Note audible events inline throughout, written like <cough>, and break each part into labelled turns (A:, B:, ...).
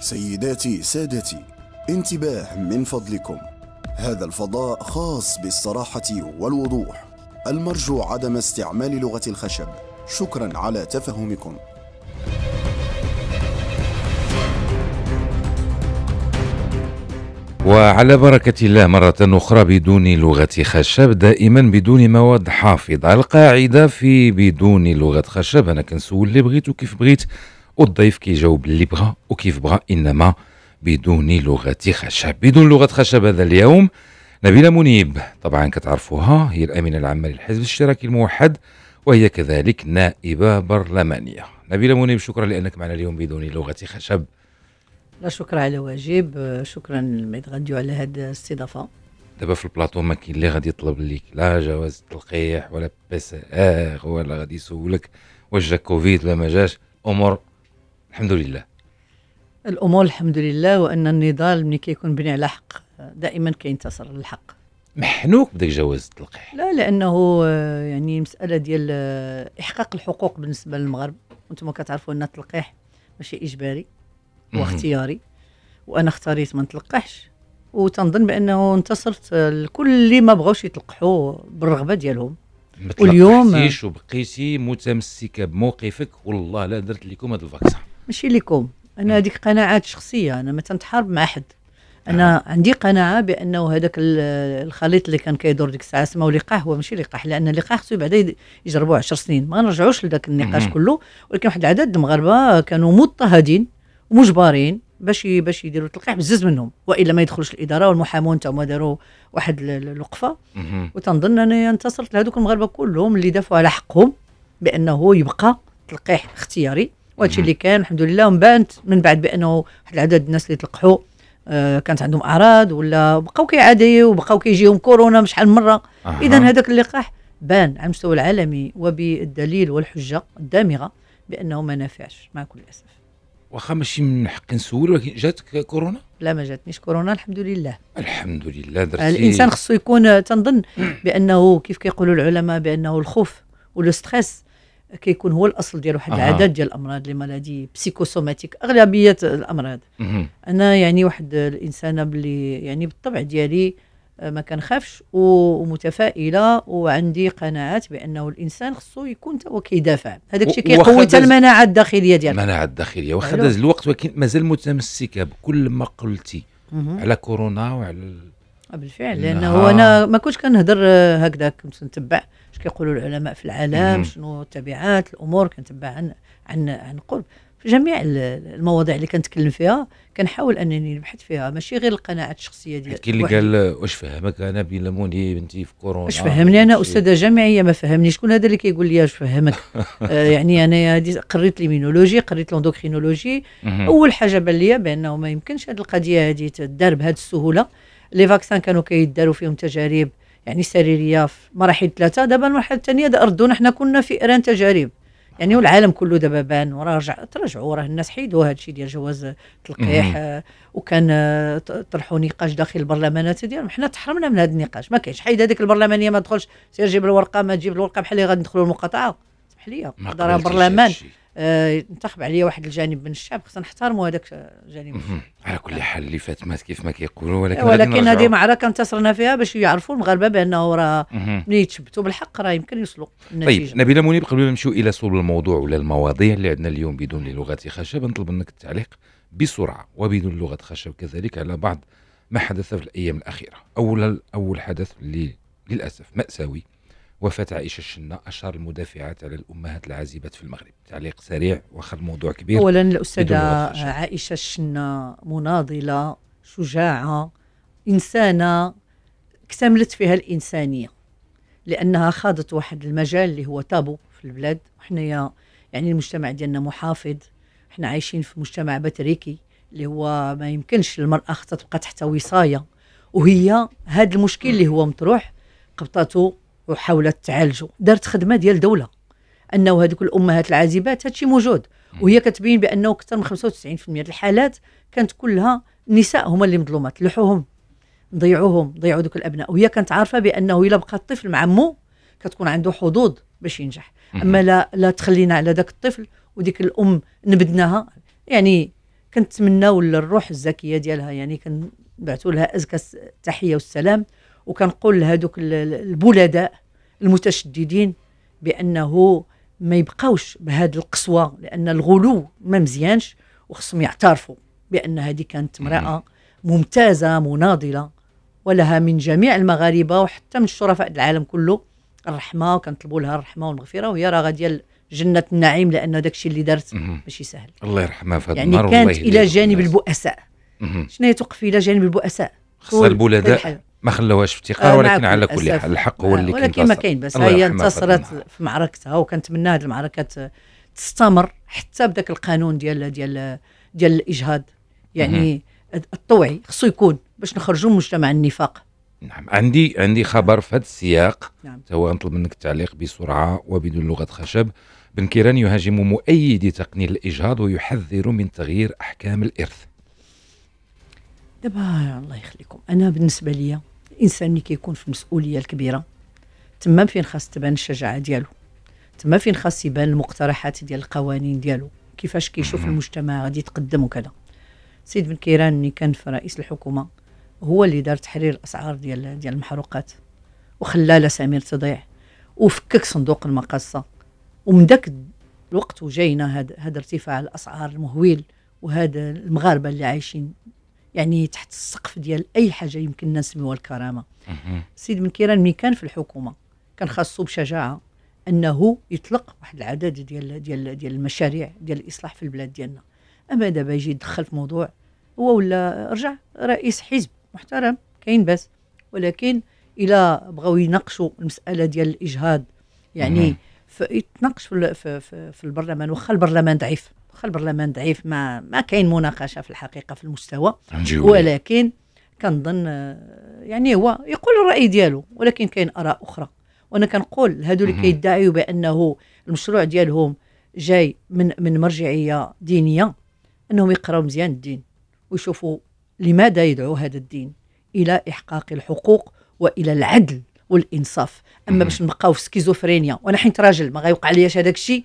A: سيداتي سادتي انتباه من فضلكم هذا الفضاء خاص بالصراحة والوضوح المرجو عدم استعمال لغة الخشب شكرا على تفهمكم وعلى بركة الله مرة أخرى بدون لغة خشب دائما بدون مواد حافظة القاعدة في بدون لغة خشب أنا كنسول اللي بغيت وكيف بغيت والضيف كيجاوب اللي بغى وكيف بغى انما بدون لغه خشب بدون لغه خشب هذا اليوم نبيله منيب طبعا كتعرفوها هي الامينه العامه للحزب الاشتراكي الموحد وهي كذلك نائبه برلمانيه نبيله منيب شكرا لانك معنا اليوم بدون لغه خشب
B: لا شكرا على واجب شكرا الميد غديو على هذه الاستضافه
A: دابا في البلاطو ما كاين اللي غادي يطلب لك لا جواز تلقيح ولا بي سي ار ولا غادي يسولك واش جا كوفيد ولا ما جاش امور الحمد لله
B: الامور الحمد لله وان النضال ملي كيكون بني على حق دائما كينتصر الحق
A: محنوك بداك جواز التلقيح
B: لا لانه آه، يعني مساله ديال آه، احقاق الحقوق بالنسبه للمغرب وانتم كتعرفوا ان التلقيح ماشي اجباري واختياري وانا اختاريت ما نتلقحش وتنظن بانه انتصرت آه، لكل اللي ما بغاوش يتلقحوا بالرغبه ديالهم
A: واليوم ما وبقيتي متمسكه بموقفك والله لا درت لكم هذا الفاكسان
B: ماشي ليكم انا هذيك قناعات شخصيه انا ما تنتحارب مع حد انا نعم. عندي قناعه بانه هذاك الخليط اللي كان كيدور ديك الساعه سماو لقاح هو ماشي لقاح لان اللقاح خصو بعدا يجربوا 10 سنين ما نرجعوش لذاك النقاش كله ولكن واحد العدد المغاربه كانوا مضطهدين ومجبرين باش باش يديروا التلقيح بزز منهم والا ما يدخلوش الاداره والمحامون هما داروا واحد الوقفه وتنظن انا انتصرت لهذوك المغاربه كلهم اللي دافعوا على حقهم بانه يبقى تلقيح اختياري وهادشي اللي كان الحمد لله ومبانت من بعد بانه واحد العدد الناس اللي تلقحوا آه كانت عندهم اعراض ولا بقاو كيعاديو وبقاو كيجيهم كورونا شحال من مره أه. اذا هذاك اللقاح بان على المستوى العالمي وبالدليل والحجه الدامغه بانه ما نافعش مع كل الاسف
A: واخا ماشي من حق نسول ولكن جاتك كورونا؟
B: لا ما جاتنيش كورونا الحمد لله
A: الحمد لله درتي الانسان
B: خصو يكون تنظن بانه كيف كيقولوا العلماء بانه الخوف والستريس كيكون هو الاصل ديال واحد العدد آه. ديال الامراض اللي مالادي بسيكوسوماتيك اغلبيه الامراض مه. انا يعني واحد الانسانه باللي يعني بالطبع ديالي آه، ما كنخافش ومتفائله وعندي قناعات بانه الانسان خصو يكون هو كيدافع هذاك الشيء كيقوي حتى المناعه الداخليه ديالك المناعه الداخليه واخا داز
A: الوقت ولكن مازال متمسكه بكل ما قلتي مه. على كورونا وعلى آه، بالفعل لانه انا
B: ما كنتش كنهضر آه، هكذا كنت نتبع اش كيقولوا العلماء في العالم شنو التبعات الامور كنتبع عن عن عن قرب في جميع المواضيع اللي كنتكلم فيها كنحاول انني نبحث فيها ماشي غير القناعات الشخصيه ديالي كاين اللي
A: قال واش فهمك انا بين لموندي بنتي في كورونا واش فهمني انا
B: استاذه جامعيه ما فهمنيش شكون هذا اللي كيقول لي واش فهمك <laughs> آه يعني انا قريت ليمينولوجي قريت لوندوكرينولوجي اول حاجه بان لي بانه ما يمكنش هذه القضيه هذه تدار بهذه السهوله لي فاكسان كانوا كيداروا فيهم تجارب يعني سريريه في مراحل ثلاثه دابا المرحله الثانيه دا ردونا حنا كنا في ايران تجارب يعني والعالم كله دابا بان وراه رجع تراجعوا راه الناس حيدوا هذا الشيء ديال جواز تلقيح آه، وكان آه، طرحوا نقاش داخل البرلمانات ديالهم حنا تحرمنا من هذا النقاش ما كاينش حيد هذيك البرلمانيه ما تدخلش سير جيب الورقه ما تجيب الورقه بحال اللي غادي ندخلوا المقاطعه اسمح لي هذا راه برلمان ينتخب آه، عليا واحد الجانب من الشعب خصنا نحترموا هذاك الجانب
A: على كل حال اللي فات مات كيف ما كيقولوا ولكن ولكن هذه
B: معركه انتصرنا فيها باش يعرفوا المغاربه بانه راه ملي يتشبتوا بالحق راه يمكن يوصلوا
A: طيب، النتيجه طيب نبيله منيب قبل ما نمشيو الى صلب الموضوع ولا المواضيع اللي عندنا اليوم بدون لغه خشب نطلب منك التعليق بسرعه وبدون لغه خشب كذلك على بعض ما حدث في الايام الاخيره اول اول حدث اللي للاسف ماساوي وفاة عائشة الشنا أشهر المدافعات على الأمهات العازبات في المغرب تعليق سريع واخا الموضوع كبير أولا الأستاذة
B: عائشة الشنا مناضلة شجاعة إنسانة اكتملت فيها الإنسانية لأنها خاضت واحد المجال اللي هو تابو في البلاد وحنايا يعني المجتمع ديالنا محافظ حنا عايشين في مجتمع بتريكي اللي هو ما يمكنش المرأة خاصها تبقى تحت وصاية وهي هذا المشكل اللي هو مطروح قبطته وحاولت تعالجه دارت خدمه ديال دوله انه هذوك الامهات العازبات هادشي موجود وهي كتبين بانه اكثر من 95% الحالات كانت كلها النساء هما اللي مظلومات لحوهم ضيعوهم ضيعوا دوك الابناء وهي كانت عارفه بانه الا بقى الطفل مع مو كتكون عنده حظوظ باش ينجح اما لا لا تخلينا على ذاك الطفل وديك الام نبذناها يعني كنتمناو الروح الزكيه ديالها يعني كنبعثوا لها ازكى التحيه والسلام وكنقول لهذوك البلداء المتشددين بانه ما يبقاوش بهذه القسوه لان الغلو ما مزيانش وخصهم يعترفوا بان هذه كانت امراه ممتازه مناضله ولها من جميع المغاربه وحتى من الشرفاء العالم كله الرحمه وكنطلبوا لها الرحمه والمغفره وهي راه غاديه جنة النعيم لأن داك الشيء اللي دارت ماشي سهل
A: الله يرحمها في هذا يعني كانت إلى
B: جانب البؤساء شنو هي توقف إلى جانب البؤساء خصها البلداء
A: ما في افتقار آه ولكن على كل حال الحق هو آه، اللي آه ولكن ما كاين بس هي انتصرت
B: في معركتها وكنتمنى هذه المعركه آه، تستمر حتى بداك القانون ديال ديال ديال الاجهاض يعني الطوعي خصو يكون باش نخرجوا من مجتمع النفاق
A: نعم عندي عندي خبر في هذا السياق نعم. هو نطلب منك التعليق بسرعه وبدون لغه خشب بن كيران يهاجم مؤيدي تقنين الاجهاض ويحذر من تغيير احكام الارث
B: دابا الله يخليكم انا بالنسبه ليا الانسان اللي كيكون في المسؤوليه الكبيره تما فين خاص تبان الشجاعه ديالو تما فين خاص يبان المقترحات ديال القوانين ديالو كيفاش كيشوف المجتمع غادي يتقدم وكذا سيد بن كيران اللي كان في رئيس الحكومه هو اللي دار تحرير الاسعار ديال ديال المحروقات وخلى الاسامير تضيع وفكك صندوق المقاصه ومن ذاك الوقت وجاينا هذا هذا ارتفاع الاسعار المهويل وهذا المغاربه اللي عايشين يعني تحت السقف ديال اي حاجه يمكننا نسميوها الكرامه السيد من كيران ملي كان في الحكومه كان خاصو بشجاعه انه يطلق واحد العدد ديال ديال ديال المشاريع ديال الاصلاح في البلاد ديالنا اما دابا يجي يدخل في موضوع هو ولا رجع رئيس حزب محترم كاين بس ولكن الى بغاو يناقشوا المساله ديال الاجهاض يعني فيتناقش في, في, في, في البرلمان واخا البرلمان ضعيف واخا البرلمان ضعيف ما ما كاين مناقشه في الحقيقه في المستوى ولكن كنظن آه، يعني هو يقول الراي ديالو ولكن كاين اراء اخرى وانا كنقول هادو اللي كيدعيوا بانه المشروع ديالهم جاي من من مرجعيه دينيه انهم يقراوا مزيان الدين ويشوفوا لماذا يدعو هذا الدين الى احقاق الحقوق والى العدل والانصاف اما باش نبقاو في سكيزوفرينيا وانا حيت راجل ما غيوقع ليش هذاك الشيء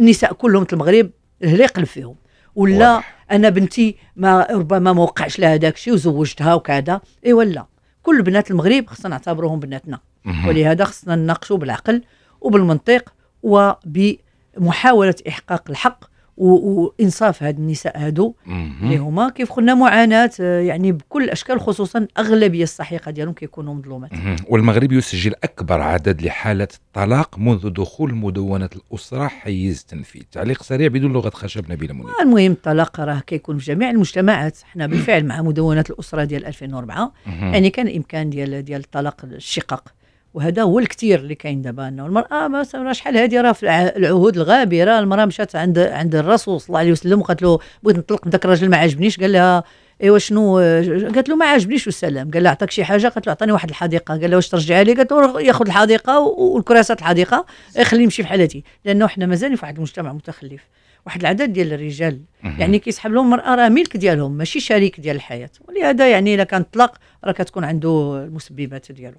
B: النساء كلهم في المغرب اللي يقلب فيهم ولا واضح. انا بنتي ما ربما ما وقعش لها داك الشيء وزوجتها وكذا ايوا لا كل بنات المغرب خصنا نعتبروهم بناتنا ولهذا خصنا نناقشوا بالعقل وبالمنطق وبمحاوله احقاق الحق وانصاف هاد النساء هادو اللي هما كيف قلنا معاناه آه، يعني بكل الاشكال خصوصا اغلبيه السحيقه ديالهم كيكونوا مظلومات
A: والمغرب يسجل اكبر عدد لحالات الطلاق منذ دخول مدونه الاسره حيز التنفيذ تعليق سريع بدون لغه خشب نبيل منير
B: آه، المهم الطلاق راه كيكون في جميع المجتمعات حنا بالفعل مع مدونه الاسره ديال 2004 يعني كان الامكان ديال ديال الطلاق الشقاق وهذا هو الكثير اللي كاين دابا انه المراه مثلا شحال هذه راه في العهود الغابره المراه مشات عند عند الرسول صلى الله عليه وسلم وقالت له بغيت نطلق ذاك الراجل ما عجبنيش قال لها ايوا شنو قالت له ما عجبنيش والسلام قال لها عطاك شي حاجه قالت له عطاني واحد الحديقه قال لها واش ترجعها لي قالت له ياخذ الحديقه والكراسات الحديقه يخليني إيه يمشي بحال هذه لانه حنا مازال في واحد المجتمع متخلف واحد العدد ديال الرجال يعني كيسحب لهم المراه راه ملك ديالهم ماشي شريك ديال الحياه ولهذا يعني الا كان طلق راه كتكون عنده المسببات ديالو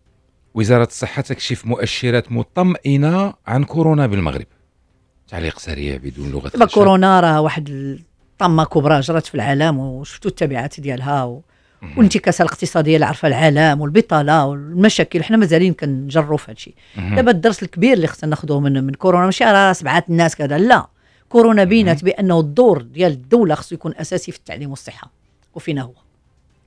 A: وزارة الصحة تكشف مؤشرات مطمئنة عن كورونا بالمغرب تعليق سريع بدون لغة الخشب
B: كورونا راه واحد طمة كبرى جرت في العالم وشفتوا التبعات ديالها و... والانتكاسه الاقتصاديه اللي عرفها العالم والبطاله والمشاكل حنا مازالين كنجروا في هادشي دابا الدرس الكبير اللي خصنا ناخذوه من من كورونا ماشي راه سبعات الناس كذا لا كورونا بينت بانه الدور ديال الدوله خصو يكون اساسي في التعليم والصحه وفينا هو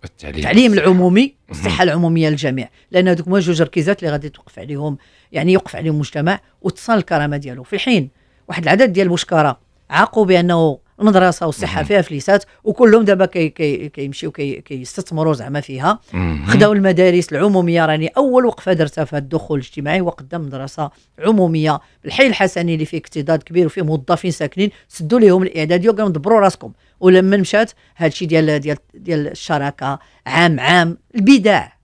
C: التعليم التعليم
B: العمومي الصحه العموميه للجميع لان هذوك هما جوج ركيزات اللي غادي توقف عليهم يعني يوقف عليهم المجتمع وتصان الكرامه ديالو في الحين واحد العدد ديال المشكره عاقوا بانه المدرسه والصحه فيها فليسات وكلهم دابا كيمشيو كي كيستثمروا كي زعما فيها خداو المدارس العموميه راني اول وقفه درتها في الدخول الاجتماعي وقدام مدرسه عموميه بالحي الحسني اللي فيه اكتضاد كبير وفيه موظفين ساكنين سدوا لهم الاعداديه وقالوا دبروا راسكم ولما مشات هادشي ديال ديال ديال الشراكه عام عام البداع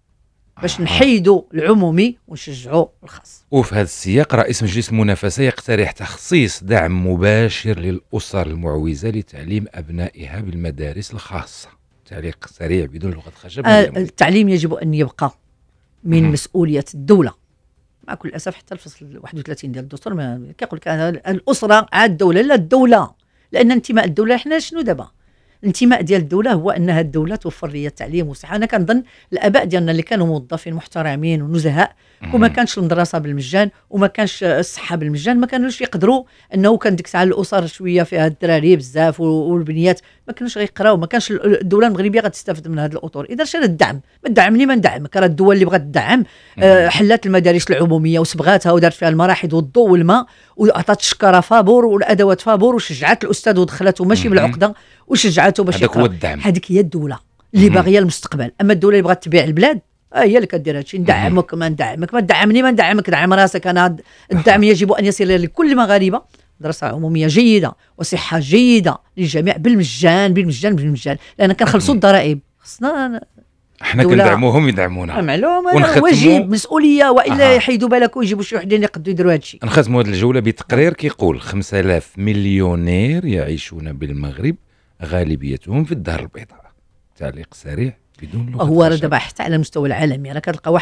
B: باش نحيدوا العمومي ونشجعوا
A: الخاص وفي هذا السياق رئيس مجلس المنافسه يقترح تخصيص دعم مباشر للاسر المعوزه لتعليم ابنائها بالمدارس الخاصه تعليق سريع بدون لغه خشب آه
B: التعليم يجب ان يبقى من مسؤوليه الدوله مع كل اسف حتى الفصل 31 ديال الدستور كيقول لك آه، الاسره عاد الدوله لا الدوله لان انتماء الدوله حنا شنو دابا الانتماء ديال الدوله هو ان هذه الدوله توفر لي التعليم والصحه انا كنظن الاباء ديالنا اللي كانوا موظفين محترمين ونزهاء وما كانش المدرسه بالمجان وما كانش الصحه بالمجان ما كانوش يقدروا انه كان ديك الساعه الاسر شويه فيها الدراري بزاف والبنيات ما كانوش غيقراو ما كانش الدوله المغربيه غتستافد من هذا الاطر اذا شنو الدعم ما دعمني ما ندعمك راه الدول اللي بغات تدعم آه، حلات المدارس العموميه وصبغاتها ودارت فيها المراحل والضوء والماء وعطات الشكاره فابور والادوات فابور وشجعت الاستاذ ودخلته ماشي بالعقده وشجعته باش هذاك هو الدعم هذيك هي الدوله اللي باغيه المستقبل اما الدوله اللي بغات تبيع البلاد آه، هي اللي كدير هادشي ندعمك ما ندعمك ما تدعمني ما ندعمك دعم راسك انا الدعم يجب ان يصل لكل المغاربه مدرسه عموميه جيده وصحه جيده للجميع بالمجان بالمجان بالمجان لان كنخلصوا الضرائب خصنا
A: احنا كندعموهم يدعمونا آه، معلوم واجب
B: مسؤوليه والا أه. يحيدوا بالك ويجيبوا شي وحدين يقدروا يديروا هذا الشيء
A: نختموا هذه الجوله بتقرير كيقول 5000 مليونير يعيشون بالمغرب غالبيتهم في الدار البيضاء تعليق سريع بدون لغه هو راه دابا
B: حتى على المستوى العالمي راه كتلقى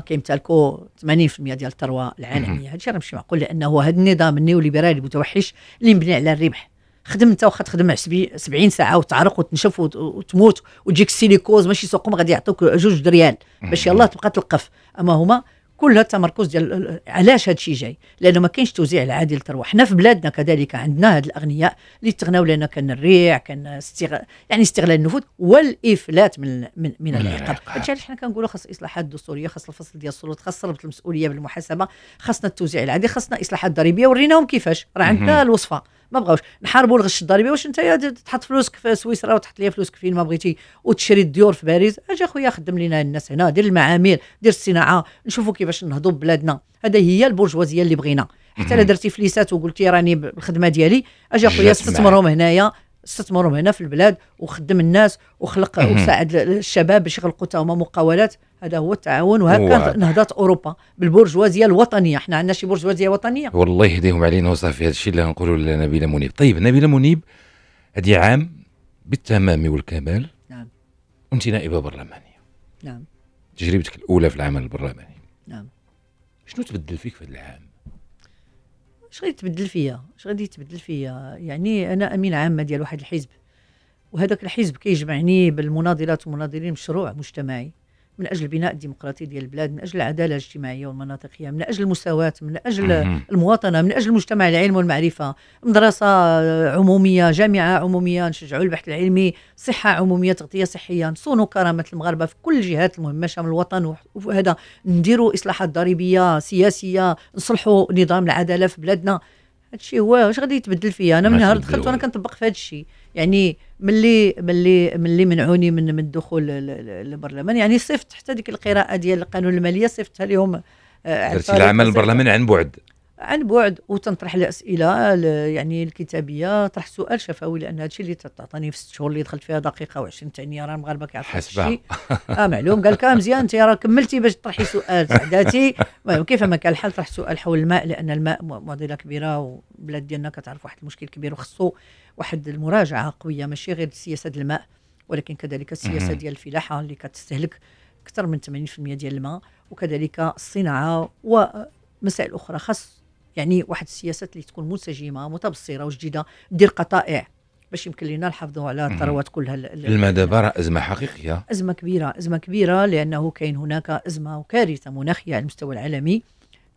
B: 1% كيمتلكوا 80% ديال الثروه العالميه هادشي راه ماشي معقول لانه هذا النظام النيوليبرالي المتوحش اللي مبني على الربح خدم انت واخا تخدم 70 ساعه وتعرق وتنشف وتموت وتجيك السيليكوز ماشي سوقهم غادي يعطوك جوج دريال باش يلاه تبقى تلقف اما هما كلها التمركز ديال علاش هذا الشيء جاي لانه ما كاينش توزيع العادل للثروه حنا في بلادنا كذلك عندنا هاد الاغنياء اللي تغناو لنا كان الريع كان استغ... يعني استغلال النفوذ والافلات من من, من العقاب هادشي علاش حنا كنقولوا خاص اصلاحات دستوريه خاص الفصل ديال السلطه خاص ربط المسؤوليه بالمحاسبه خاصنا التوزيع العادل خاصنا اصلاحات ضريبيه وريناهم كيفاش راه عندنا الوصفه ما بغاوش نحاربوا الغش الضريبي واش انت تحط فلوسك في سويسرا وتحط لي فلوسك فين ما بغيتي وتشري الديور في باريس اجي اخويا خدم لينا الناس هنا دير المعامل دير الصناعه نشوفوا كيفاش نهضوا ببلادنا هذا هي البرجوازيه اللي بغينا حتى لا درتي فليسات وقلتي راني بالخدمه ديالي اجي اخويا استثمرهم هنايا استثمرهم هنا في البلاد وخدم الناس وخلق وساعد الشباب باش يخلقوا هما مقاولات هذا هو التعاون وهكا نهضه اوروبا بالبرجوازيه الوطنيه احنا عندنا شي برجوازيه وطنيه والله
A: يهديهم علينا وصافي هذا الشيء اللي غنقولوا لنبيله منيب طيب نبيله منيب هذه عام بالتمام والكمال نعم انت نائبه برلمانيه نعم تجربتك الاولى في العمل البرلماني نعم شنو تبدل فيك في هذا العام
B: اش غادي يتبدل فيا اش غادي يتبدل فيا يعني انا امين عامه ديال واحد الحزب وهذاك الحزب كيجمعني بالمناضلات ومناضلين مشروع مجتمعي من اجل بناء الديمقراطيه ديال البلاد من اجل العداله الاجتماعيه والمناطقيه من اجل المساواه من اجل المواطنه من اجل مجتمع العلم والمعرفه مدرسه عموميه جامعه عموميه نشجعوا البحث العلمي صحه عموميه تغطيه صحيه نصونوا كرامه المغاربه في كل الجهات المهمشه من الوطن وهذا نديروا اصلاحات ضريبيه سياسيه نصلحوا نظام العداله في بلادنا هادشي هو واش غادي يتبدل فيا انا من نهار دخلت وانا كنطبق في هادشي يعني ملي ملي ملي منعوني من من الدخول للبرلمان يعني صفت حتى ديك القراءه ديال القانون الماليه صفتها لهم آه، درتي العمل البرلماني عن بعد عن بعد وتنطرح الاسئله يعني الكتابيه طرح سؤال شفوي لان هذا الشيء اللي تعطاني في ست شهور اللي دخلت فيها دقيقه و20 ثانيه راه المغاربه كيعرفوا الشيء اه معلوم قال لك آه، مزيان انت راه كملتي باش طرحي سؤال سعداتي المهم كيف ما كان الحال طرح سؤال حول الماء لان الماء معضله كبيره والبلاد ديالنا كتعرف واحد المشكل كبير وخصو واحد المراجعه قويه ماشي غير سياسه الماء ولكن كذلك السياسه ديال الفلاحه اللي كتستهلك اكثر من 80% ديال الماء وكذلك الصناعه ومسائل اخرى خاص يعني واحد السياسات اللي تكون منسجمه متبصره وجديده دير قطائع باش يمكن لنا نحافظوا على الثروات كلها المدى
A: برا ازمه حقيقيه
B: ازمه كبيره ازمه كبيره لانه كاين هناك ازمه وكارثه مناخيه على المستوى العالمي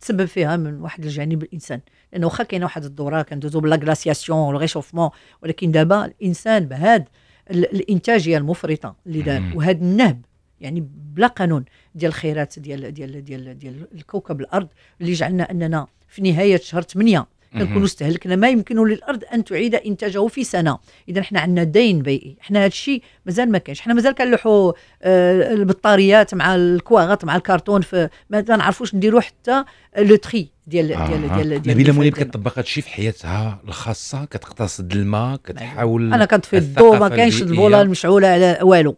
B: تسبب فيها من واحد الجانب الانسان لانه واخا كاينه واحد الدوره كندوزو بلاكلاسياسيون والغيشوفمون ولكن دابا الانسان بهاد الانتاجيه المفرطه اللي دار وهذا النهب يعني بلا قانون ديال الخيرات ديال ديال ديال ديال الكوكب الارض اللي جعلنا اننا في نهايه شهر 8 كنكونوا استهلكنا ما يمكن للارض ان تعيد انتاجه في سنه اذا حنا عندنا دين بيئي حنا هذا الشيء مازال ما كاينش حنا مازال كنلوحوا آه البطاريات مع الكواغط مع الكرتون في ما نعرفوش نديروا حتى لو تري آه، ديال آه ديال ديال ديال نبيله مولي
A: كتطبق هذا الشيء في حياتها الخاصه كتقتصد الماء كتحاول انا كنطفي الضو ما كاينش البوله
B: المشعوله على والو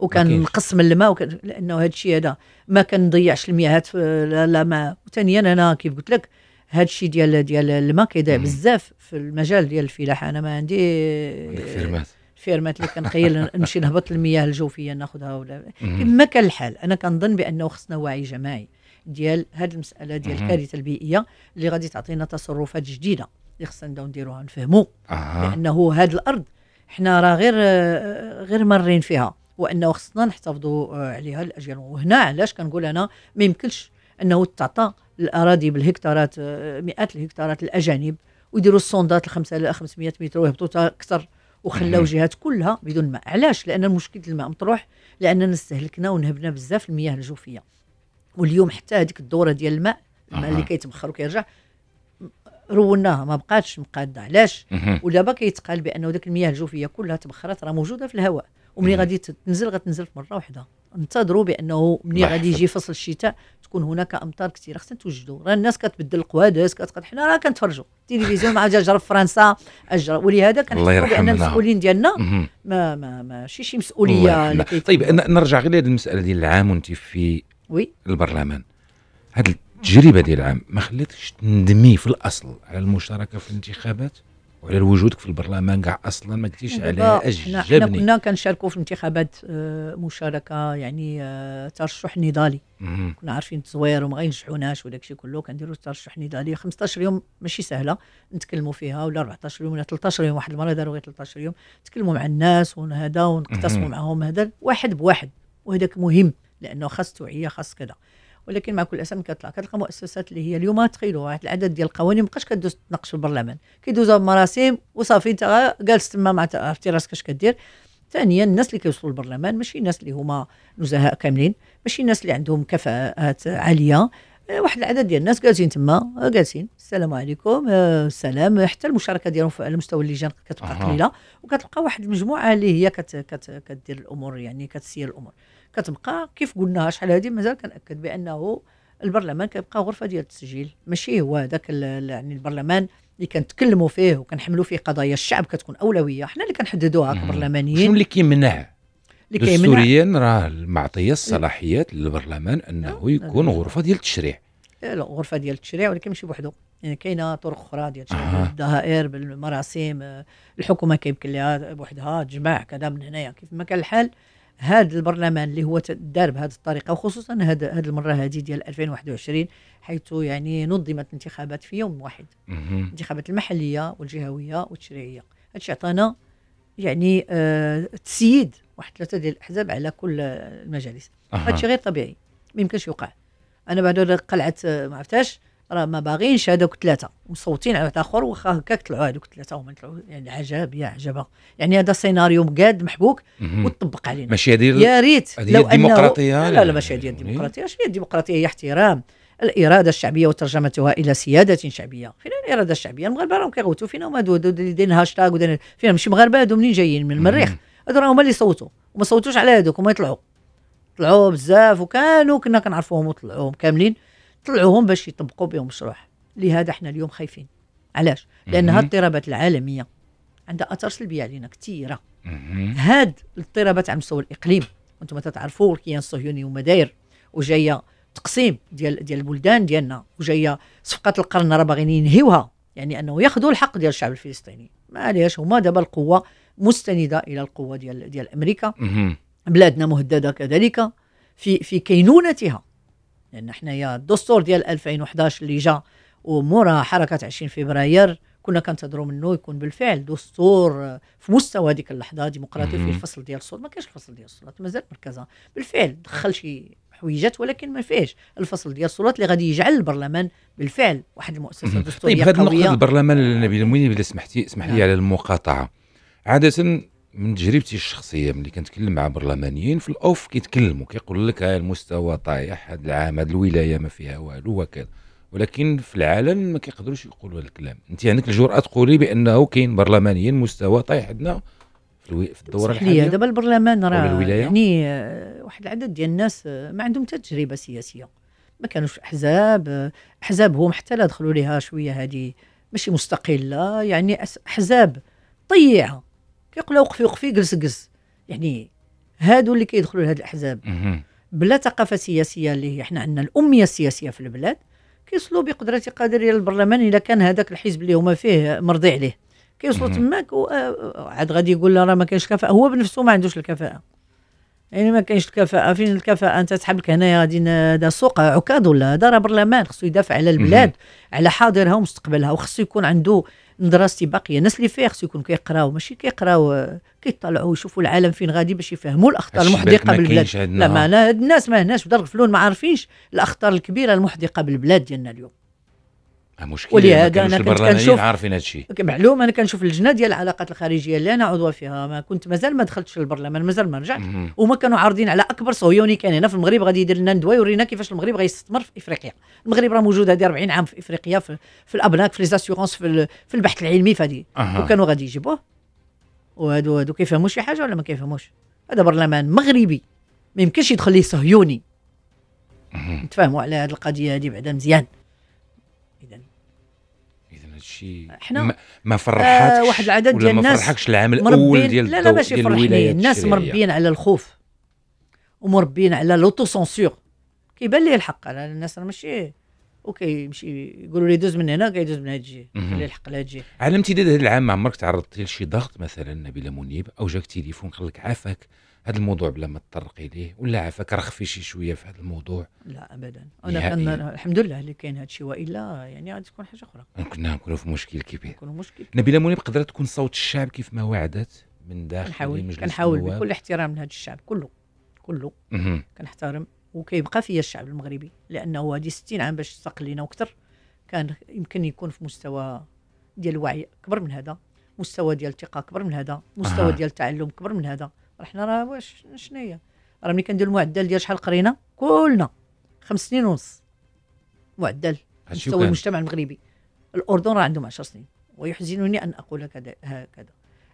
B: وكان نقسم الماء وكان لانه هذا الشيء هذا ما كنضيعش المياهات لا, لا ما وثانيا انا كيف قلت لك هذا الشيء ديال ديال الماء كيضيع بزاف في المجال ديال الفلاحه انا ما عندي فيرمات فيرمات اللي كنخيل <laughs> نمشي نهبط المياه الجوفيه ناخذها ولا كما كان الحال انا كنظن بانه خصنا وعي جماعي ديال هذه المساله ديال الكارثه البيئيه اللي غادي تعطينا تصرفات جديده اللي خصنا نبداو نديروها نفهموا آه. لانه هذه الارض حنا راه غير غير مارين فيها وانه خصنا نحتفظوا آه، عليها الاجيال وهنا علاش كنقول انا ما يمكنش انه تعطى الاراضي بالهكتارات آه، مئات الهكتارات الاجانب ويديروا الصوندات ل 500 متر ويهبطوا اكثر وخلاو جهات كلها بدون ماء علاش لان مشكل الماء مطروح لاننا استهلكنا ونهبنا بزاف المياه الجوفيه واليوم حتى هذيك الدوره ديال الماء الماء اللي كيتبخر وكيرجع روناها ما بقاتش مقاده علاش ودابا كيتقال بانه ذاك المياه الجوفيه كلها تبخرت راه موجوده في الهواء وملي غادي تنزل غتنزل في مره واحده انتظروا بانه ملي غادي يجي فصل الشتاء تكون هناك امطار كثيره خصنا نتوجدوا راه الناس كتبدل القوادس كتقعد حنا راه كنتفرجوا التلفزيون مع جرى في فرنسا اجر ولهذا كنحسوا بان المسؤولين ديالنا ما ما ماشي شي مسؤوليه طيب
A: نرجع غير لهذه المساله ديال العام وانت في وي البرلمان هذه التجربه ديال العام ما خلاتكش تندمي في الاصل على المشاركه في الانتخابات وعلى وجودك في البرلمان كاع اصلا ما قلتيش على اعجبني حنا كنا
B: كنشاركوا في الانتخابات آه، مشاركه يعني آه، ترشح نضالي كنا عارفين التزوير وما غينجحوناش وداك الشيء كله كنديروا ترشح نضالي 15 يوم ماشي سهله نتكلموا فيها ولا 14 يوم ولا 13 يوم واحد المره داروا غير 13 يوم نتكلموا مع الناس وهذا ونقتسموا معاهم هذا واحد بواحد وهذاك مهم لانه خاص توعيه خاص كذا ولكن مع كل الاسف كتطلع كتلقى مؤسسات اللي هي اليوم تخيلوا واحد العدد ديال القوانين مابقاش كدوز تناقش في البرلمان كيدوزوا بمراسيم وصافي انت جالس تما مع عرفتي راسك اش كدير ثانيا الناس اللي كيوصلوا للبرلمان ماشي الناس اللي هما نزهاء كاملين ماشي الناس اللي عندهم كفاءات عاليه آه، واحد العدد ديال الناس جالسين تما آه، جالسين السلام عليكم آه، السلام حتى المشاركه ديالهم على مستوى اللجان كتبقى قليله وكتلقى واحد المجموعه اللي هي كت كت كدير الامور يعني كتسير الامور كتبقى كيف قلناها شحال هذه مازال كنأكد بأنه البرلمان كيبقى غرفه ديال التسجيل ماشي هو هذاك يعني البرلمان اللي كنتكلموا فيه وكنحملوا فيه قضايا الشعب كتكون اولويه حنا اللي كنحددوها كبرلمانيين
A: شنو اللي كيمنع السوريين راه معطيه الصلاحيات للبرلمان انه يكون غرفه ديال التشريع
B: لا غرفه ديال التشريع ولكن ماشي بوحدو يعني كاينه طرق اخرى ديال آه. الدهائر بالمراسيم الحكومه كيمكن لها بوحدها تجمع كذا من هنايا كيف ما كان الحال هذا البرلمان اللي هو دار بهذه الطريقه وخصوصا هذه هذه المره هذه ديال 2021 حيث يعني نظمت الانتخابات في يوم واحد
C: الانتخابات
B: المحليه والجهويه والتشريعيه هذا الشيء عطانا يعني آه تسييد واحد ثلاثه ديال الاحزاب على كل المجالس هذا الشيء غير طبيعي ما يمكنش يوقع انا بعد قلعه آه، ما عرفتهاش راه ما باغينش هذوك ثلاثه مصوتين على واحد اخر واخا هكاك طلعوا هذوك ثلاثه هما طلعوا يعني عجب يا عجبه يعني هذا سيناريو مقاد محبوك
A: وطبق علينا ماشي هذه يا ريت لو الديمقراطيه لا لا ماشي هذه يعني. الديمقراطيه
B: شنو هي الديمقراطيه هي احترام الاراده الشعبيه وترجمتها الى سياده شعبيه فين الاراده الشعبيه المغاربه راهم كيغوتوا فين هما دو دايرين هاشتاغ ودايرين فين ماشي مغاربه هادو منين جايين من المريخ هادو راهم اللي صوتوا وما صوتوش على هادوك هما يطلعوا طلعوا بزاف وكانوا كنا كنعرفوهم وطلعوهم كاملين طلعوهم باش يطبقوا بهم مشروع لهذا احنا اليوم خايفين علاش لانها الاضطرابات العالميه عندها اثار سلبيه علينا كثيره هاد الاضطرابات على مستوى الاقليم وانتم تتعرفوا الكيان الصهيوني وما داير وجايه تقسيم ديال ديال البلدان ديالنا وجايه صفقه القرن راه باغيين ينهيوها يعني انه ياخذوا الحق ديال الشعب الفلسطيني ما معليش هما دابا القوه مستنده الى القوه ديال ديال امريكا بلادنا مهدده كذلك في في كينونتها لان احنا يا الدستور ديال 2011 اللي جا ومورا حركه 20 فبراير كنا كنتهضروا منه يكون بالفعل دستور في مستوى هذيك اللحظه ديمقراطي في الفصل ديال الصوت ما كانش الفصل ديال الصوت مازال مركزة بالفعل دخل شي حويجات ولكن ما فيهش الفصل ديال الصوت اللي غادي يجعل البرلمان بالفعل واحد المؤسسه دستوريه طيب هذه النقطه
A: البرلمان نبيل المويني آه. اذا سمحتي اسمح لي نعم. على المقاطعه عاده من تجربتي الشخصيه ملي كنتكلم مع برلمانيين في الاوف كيتكلموا كيقول لك ها المستوى طايح هذا العام هذه الولايه ما فيها والو وكذا ولكن في العلن ما كيقدروش يقولوا هذا الكلام انت عندك الجرأه تقولي بانه كاين برلمانيين مستوى طايح عندنا في الدوره الحاليه دابا البرلمان راه يعني
B: آه، واحد العدد ديال الناس آه، ما عندهم حتى تجربه سياسيه ما كانوش احزاب آه، احزاب هم حتى لا دخلوا ليها شويه هذه ماشي مستقله يعني احزاب طيعه كيقول وقفي وقفي جلس جلس يعني هادو اللي كيدخلوا لهاد الاحزاب بلا ثقافه سياسيه اللي هي حنا عندنا الاميه السياسيه في البلاد كيصلوا بقدره الى البرلمان الا كان هذاك الحزب اللي هما فيه مرضي عليه كيوصلوا تماك وعاد آه، آه، غادي يقول راه ما كاينش كفاءه هو بنفسه ما عندوش الكفاءه يعني ما كاينش الكفاءه فين الكفاءه انت تسحب لك هنايا غادي هذا سوق عكاد ولا هذا راه برلمان خصو يدافع على البلاد على حاضرها ومستقبلها وخصو يكون عنده دراستي باقيه الناس اللي فيغس يكون كيقراو ماشي كيقراو كيطلعوا يشوفوا العالم فين غادي باش يفهموا الاخطار المحدقه بالبلاد لا ما انا هاد الناس ما هناش بدار غفلون ما عارفينش الاخطار الكبيره المحدقه بالبلاد ديالنا اليوم
A: آه، مشكل ولهذا انا كنت كنشوف عارفين هذا الشيء
B: معلوم انا كنشوف اللجنه ديال العلاقات الخارجيه اللي انا عضو فيها ما كنت مازال ما دخلتش للبرلمان مازال ما رجعت وما كانوا عارضين على اكبر صهيوني كان هنا في المغرب غادي يدير لنا ندوه يورينا كيفاش المغرب غيستثمر في افريقيا المغرب راه موجود هذه 40 عام في افريقيا في, في الابناك في ليزاسيورونس في, في البحث العلمي فهادي أه. وكانوا غادي يجيبوه وهادو هادو كيفهموا شي حاجه ولا ما كيفهموش هذا برلمان مغربي ما يمكنش يدخل ليه صهيوني نتفاهموا على هذه القضيه هذه بعدا مزيان
A: شي حنا ما فرحاتش آه واحد العدد ديال الناس ما فرحكش العام الاول ديال لا لا ماشي فرحني الناس مربيين على
B: الخوف ومربيين على لوتو سونسور كيبان ليه الحق انا الناس راه ماشي وكيمشي يقولوا لي دوز من هنا كيدوز من هاد الجهه خلي الحق لهاد الجهه
A: على امتداد هذا العام ما عمرك تعرضتي لشي ضغط مثلا نبيله منيب او جاك تليفون قال لك عافاك هذا الموضوع بلا ما تطرق اليه ولا عافاك شي شويه في هذا الموضوع لا ابدا
B: انا كان الحمد لله اللي كاين هذا الشيء والا يعني غادي تكون حاجه اخرى
A: كنا نعم، نكونوا في مشكل كبير نكونوا مشكل نبيله منيب قدرت تكون صوت الشعب كيف ما وعدت من داخل كنحاول كنحاول بكل
B: احترام لهذا الشعب كله كله كنحترم وكيبقى فيا الشعب المغربي لانه هذه 60 عام باش تسق لينا وكثر كان يمكن يكون في مستوى ديال الوعي اكبر من هذا مستوى ديال الثقه اكبر من هذا مستوى آه. ديال التعلم اكبر من هذا رحنا راه واش شنو هي راه ملي كندير المعدل ديال شحال قرينا كلنا خمس سنين ونص معدل مستوى المجتمع المغربي الاردن راه عندهم 10 سنين ويحزنني ان اقول هكذا هكذا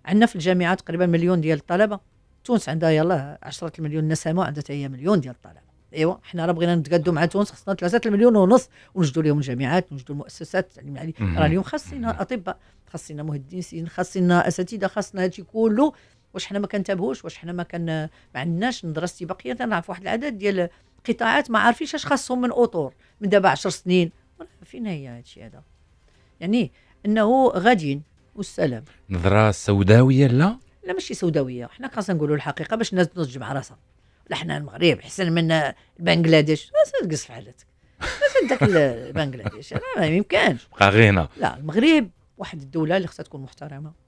B: عندنا في الجامعه تقريبا مليون ديال الطلبه تونس عندها يلا 10 مليون نسمه عندها حتى هي مليون ديال الطلبه ايوا حنا راه بغينا نتقادوا مع تونس خصنا 3 مليون ونص ونجدوا لهم الجامعات ونجدوا المؤسسات التعليم يعني يعني العالي راه اليوم خاصنا اطباء خاصنا مهندسين خاصنا اساتذه خاصنا هادشي كله واش حنا ما كنتابهوش واش حنا ما كان ما عندناش نظره استباقيه تنعرف واحد العدد ديال قطاعات ما عارفينش اش خاصهم من اطور من دابا 10 سنين فين هي هادشي هذا يعني انه غاديين والسلام
A: نظره سوداويه لا
B: لا ماشي سوداويه حنا خاصنا نقولوا الحقيقه باش الناس تنضج مع راسها لا حنا المغرب احسن من بنغلاديش تقص في حالتك داك <laughs> بنغلاديش ما يمكنش بقى غينا لا المغرب واحد الدوله اللي خصها تكون محترمه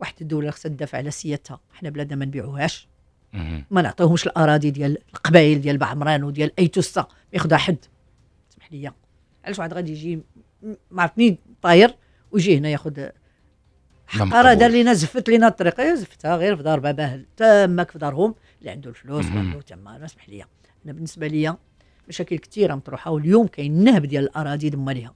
B: واحد الدوله خصها تدافع على سيادتها حنا بلادنا ما نبيعوهاش ما نعطيهمش الاراضي ديال القبائل ديال بعمران وديال توسة ما ياخذها حد سمح لي علاش واحد غادي يجي ما عرفتني طاير ويجي هنا ياخذ
C: حقاره دار لينا
B: زفت لينا الطريق زفتها غير في دار باباه تماك في دارهم اللي عنده الفلوس وعنده عنده تما اسمح لي انا بالنسبه لي مشاكل كثيره مطروحه واليوم كاين نهب ديال الاراضي دمالها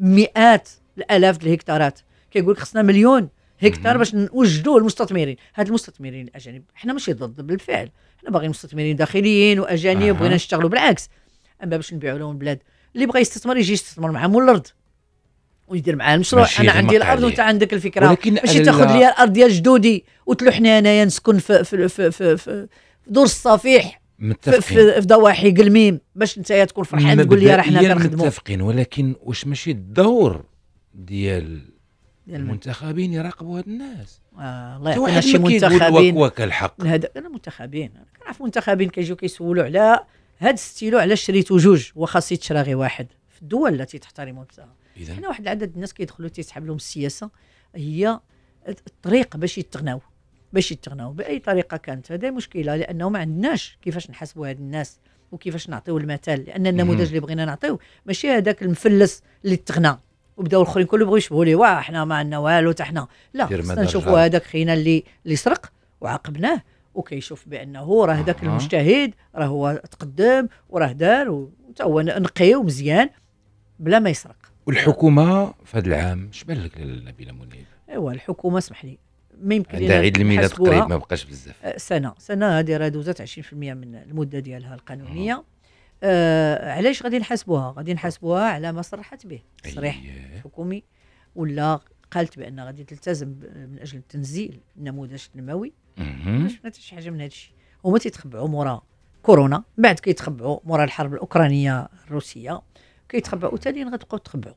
B: مئات الالاف الهكتارات كيقول لك خصنا مليون هكتار باش نوجدوا المستثمرين هاد المستثمرين الاجانب حنا ماشي ضد بالفعل حنا باغيين مستثمرين داخليين واجانب آه. بغينا نشتغلوا بالعكس اما باش نبيعوا لهم البلاد اللي بغى يستثمر يجي يستثمر مع مول الارض ويدير معاه المشروع انا عندي الارض وانت عندك الفكره ولكن ماشي تاخذ لي الارض ديال جدودي وتلوحني انايا نسكن في في في في, في دور الصفيح متفقين في, في ضواحي قلميم باش
A: انت تكون فرحان تقول لي راه حنا كنخدموا متفقين ولكن واش ماشي الدور ديال المنتخبين يراقبوا هاد الناس آه الله يعطينا شي منتخبين وك الحق
B: انا منتخبين كنعرف منتخبين كيجيو كيسولوا على هاد الستيلو علاش شريتو جوج وخاص تشرا غير واحد في الدول التي تحترم وتساهم حنا واحد العدد الناس كيدخلوا تيسحب لهم السياسه هي الطريق باش يتغناو باش يتغناو باي طريقه كانت هذه مشكله لانه ما عندناش كيفاش نحاسبوا هاد الناس وكيفاش نعطيو المثال لان النموذج اللي بغينا نعطيو ماشي هذاك المفلس اللي تغنى وبداو الاخرين كلهم بغيو يشبهوا ليه واه حنا ما عندنا والو حتى حنا لا خصنا نشوفوا هذاك خينا اللي اللي سرق وعاقبناه وكيشوف بانه راه ذاك المجتهد راه هو تقدم وراه دار وتا هو نقي ومزيان بلا ما يسرق
A: والحكومه في هذا العام اش
B: بان لك نبيله منيب ايوا الحكومه اسمح لي ما يمكن عندها عيد الميلاد قريب ما بقاش بزاف أه، سنه سنه هذه راه دوزات 20% من المده ديالها القانونيه آه علاش غادي نحاسبوها غادي نحاسبوها على ما صرحت به تصريح أيه. حكومي ولا قالت بان غادي تلتزم من اجل تنزيل النموذج التنموي ما شي حاجه من هذا الشيء هما تيتخبعوا مورا كورونا بعد كيتخبعوا مورا الحرب الاوكرانيه الروسيه كيتخبعوا تاليا غتبقاو تخبعوا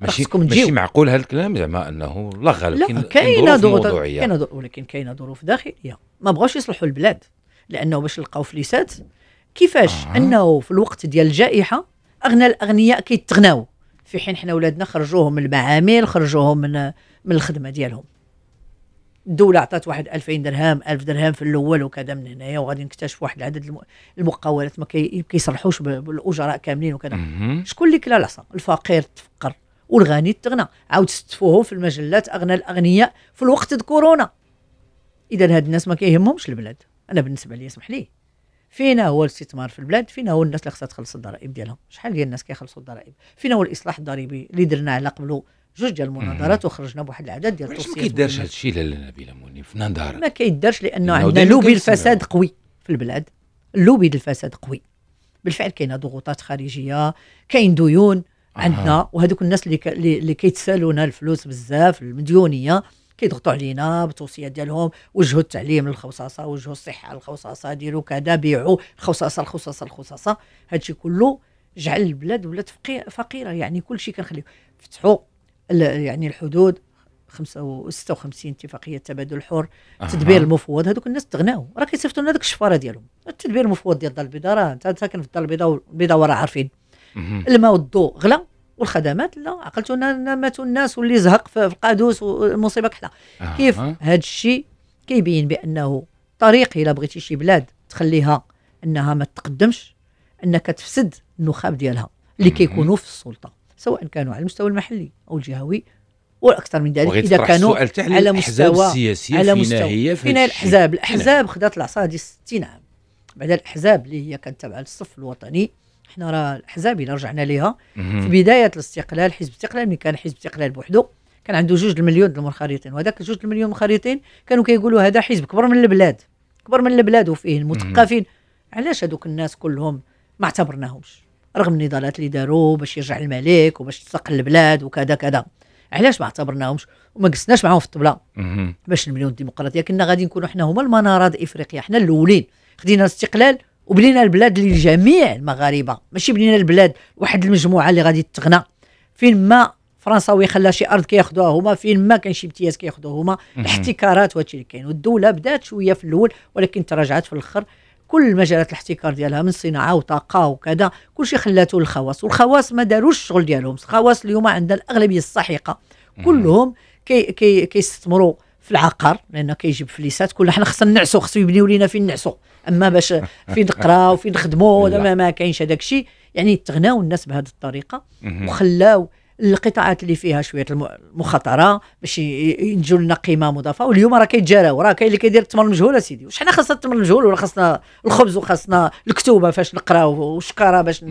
B: ماشي ماشي
A: معقول هذا الكلام زعما انه لا غالب كاينه ظروف موضوعيه كاينه
B: ولكن كاينه ظروف داخليه ما بغاوش يصلحوا البلاد لانه باش لقاو فليسات كيفاش آه. انه في الوقت ديال الجائحه اغنى الاغنياء كيتغناو في حين حنا ولادنا خرجوهم من المعامل خرجوهم من من الخدمه ديالهم الدولة عطات واحد 2000 درهم 1000 درهم في الأول وكذا من هنايا وغادي نكتشف واحد العدد المقاولات ما كيصرحوش بالأجراء كاملين وكذا شكون اللي كلا العصا الفقير تفقر والغني تغنى عاود ستفوهم في المجلات أغنى الأغنياء في الوقت د كورونا إذا هاد الناس ما كيهمهمش البلاد أنا بالنسبة لي اسمح لي فينا هو الاستثمار في البلاد فينا هو الناس اللي خصها تخلص الضرائب ديالهم شحال ديال الناس كيخلصوا الضرائب فينا هو الاصلاح الضريبي اللي درناه على قبله جوج ديال المناظرات وخرجنا بواحد العدد ديال التوصيات ما كيدارش هذا
A: الشيء لاله نبيله موني في نظرك ما
B: كيدارش لانه عندنا لوبي الفساد قوي في البلاد اللوبي الفساد قوي بالفعل كاينه ضغوطات خارجيه كاين ديون عندنا وهذوك الناس اللي اللي كيتسالونا الفلوس بزاف المديونيه كيضغطوا علينا بتوصيات ديالهم وجهوا التعليم للخصاصه وجهوا الصحه للخصاصه ديروا كذا بيعوا الخصاصه الخصاصه الخصاصه هادشي كله جعل البلاد ولات فقيره يعني كل شيء كنخليو فتحوا يعني الحدود 56 اتفاقيه تبادل الحر أه. تدبير المفوض هذوك الناس تغناو راه كيصيفطوا لنا داك الشفاره ديالهم التدبير المفوض ديال الدار البيضاء راه انت ساكن في الدار البيضاء البيضاء وراه عارفين الماء والضوء غلا والخدمات لا عقلتنا ماتوا الناس واللي زهق في القادوس والمصيبه كحله كيف هذا الشيء كيبين بانه طريق الى بغيتي شي بلاد تخليها انها ما تقدمش انك تفسد النخب ديالها اللي كيكونوا في السلطه سواء كانوا على المستوى المحلي او الجهوي والاكثر من ذلك اذا كانوا على مستوى السياسيه على مستوى هي في فينا الاحزاب نعم. الاحزاب خدات العصا هذه 60 عام بعد الاحزاب اللي هي كانت تابعه للصف الوطني حنا راه الاحزاب الا رجعنا ليها في بدايه الاستقلال حزب الاستقلال من كان حزب الاستقلال بوحدو كان عنده جوج المليون المنخرطين وهذاك جوج المليون المنخرطين كانوا كيقولوا هذا حزب كبر من البلاد كبر من البلاد وفيه المثقفين علاش هذوك الناس كلهم ما اعتبرناهمش رغم النضالات اللي داروا باش يرجع الملك وباش تستقل البلاد وكذا كذا علاش ما اعتبرناهمش وما جلسناش معاهم في الطبله باش نبنيو الديمقراطيه كنا غادي نكونوا حنا هما المناره افريقيا حنا الاولين خدينا الاستقلال وبنينا البلاد للجميع المغاربه ماشي بنينا البلاد واحد المجموعه اللي غادي تغنى فين ما فرنساوي خلى شي ارض كياخذوها هما فين ما كان شي امتياز كياخذوه هما الاحتكارات وهادشي اللي كاين والدوله بدات شويه في الاول ولكن تراجعت في الاخر كل مجالات الاحتكار ديالها من صناعه وطاقه وكذا كلشي خلاته للخواص والخواص ما داروش الشغل ديالهم الخواص اليوم عندنا الاغلبيه الساحقه كلهم كي كي كيستثمروا كي في العقار لانه كيجيب فليسات كل حنا خصنا نعسو خصو يبنيو لينا فين نعسو اما باش <laughs> فين نقراو فين نخدموا ما, ما كاينش هذاك الشيء يعني تغناو الناس بهذه الطريقه وخلاو القطاعات اللي فيها شويه المخاطره باش ينتجوا لنا قيمه مضافه واليوم راه كيتجراو راه كاين اللي كيدير التمر المجهول اسيدي واش حنا خاصنا التمر المجهول ولا خاصنا الخبز وخاصنا الكتوبه فاش نقراو والشكاره باش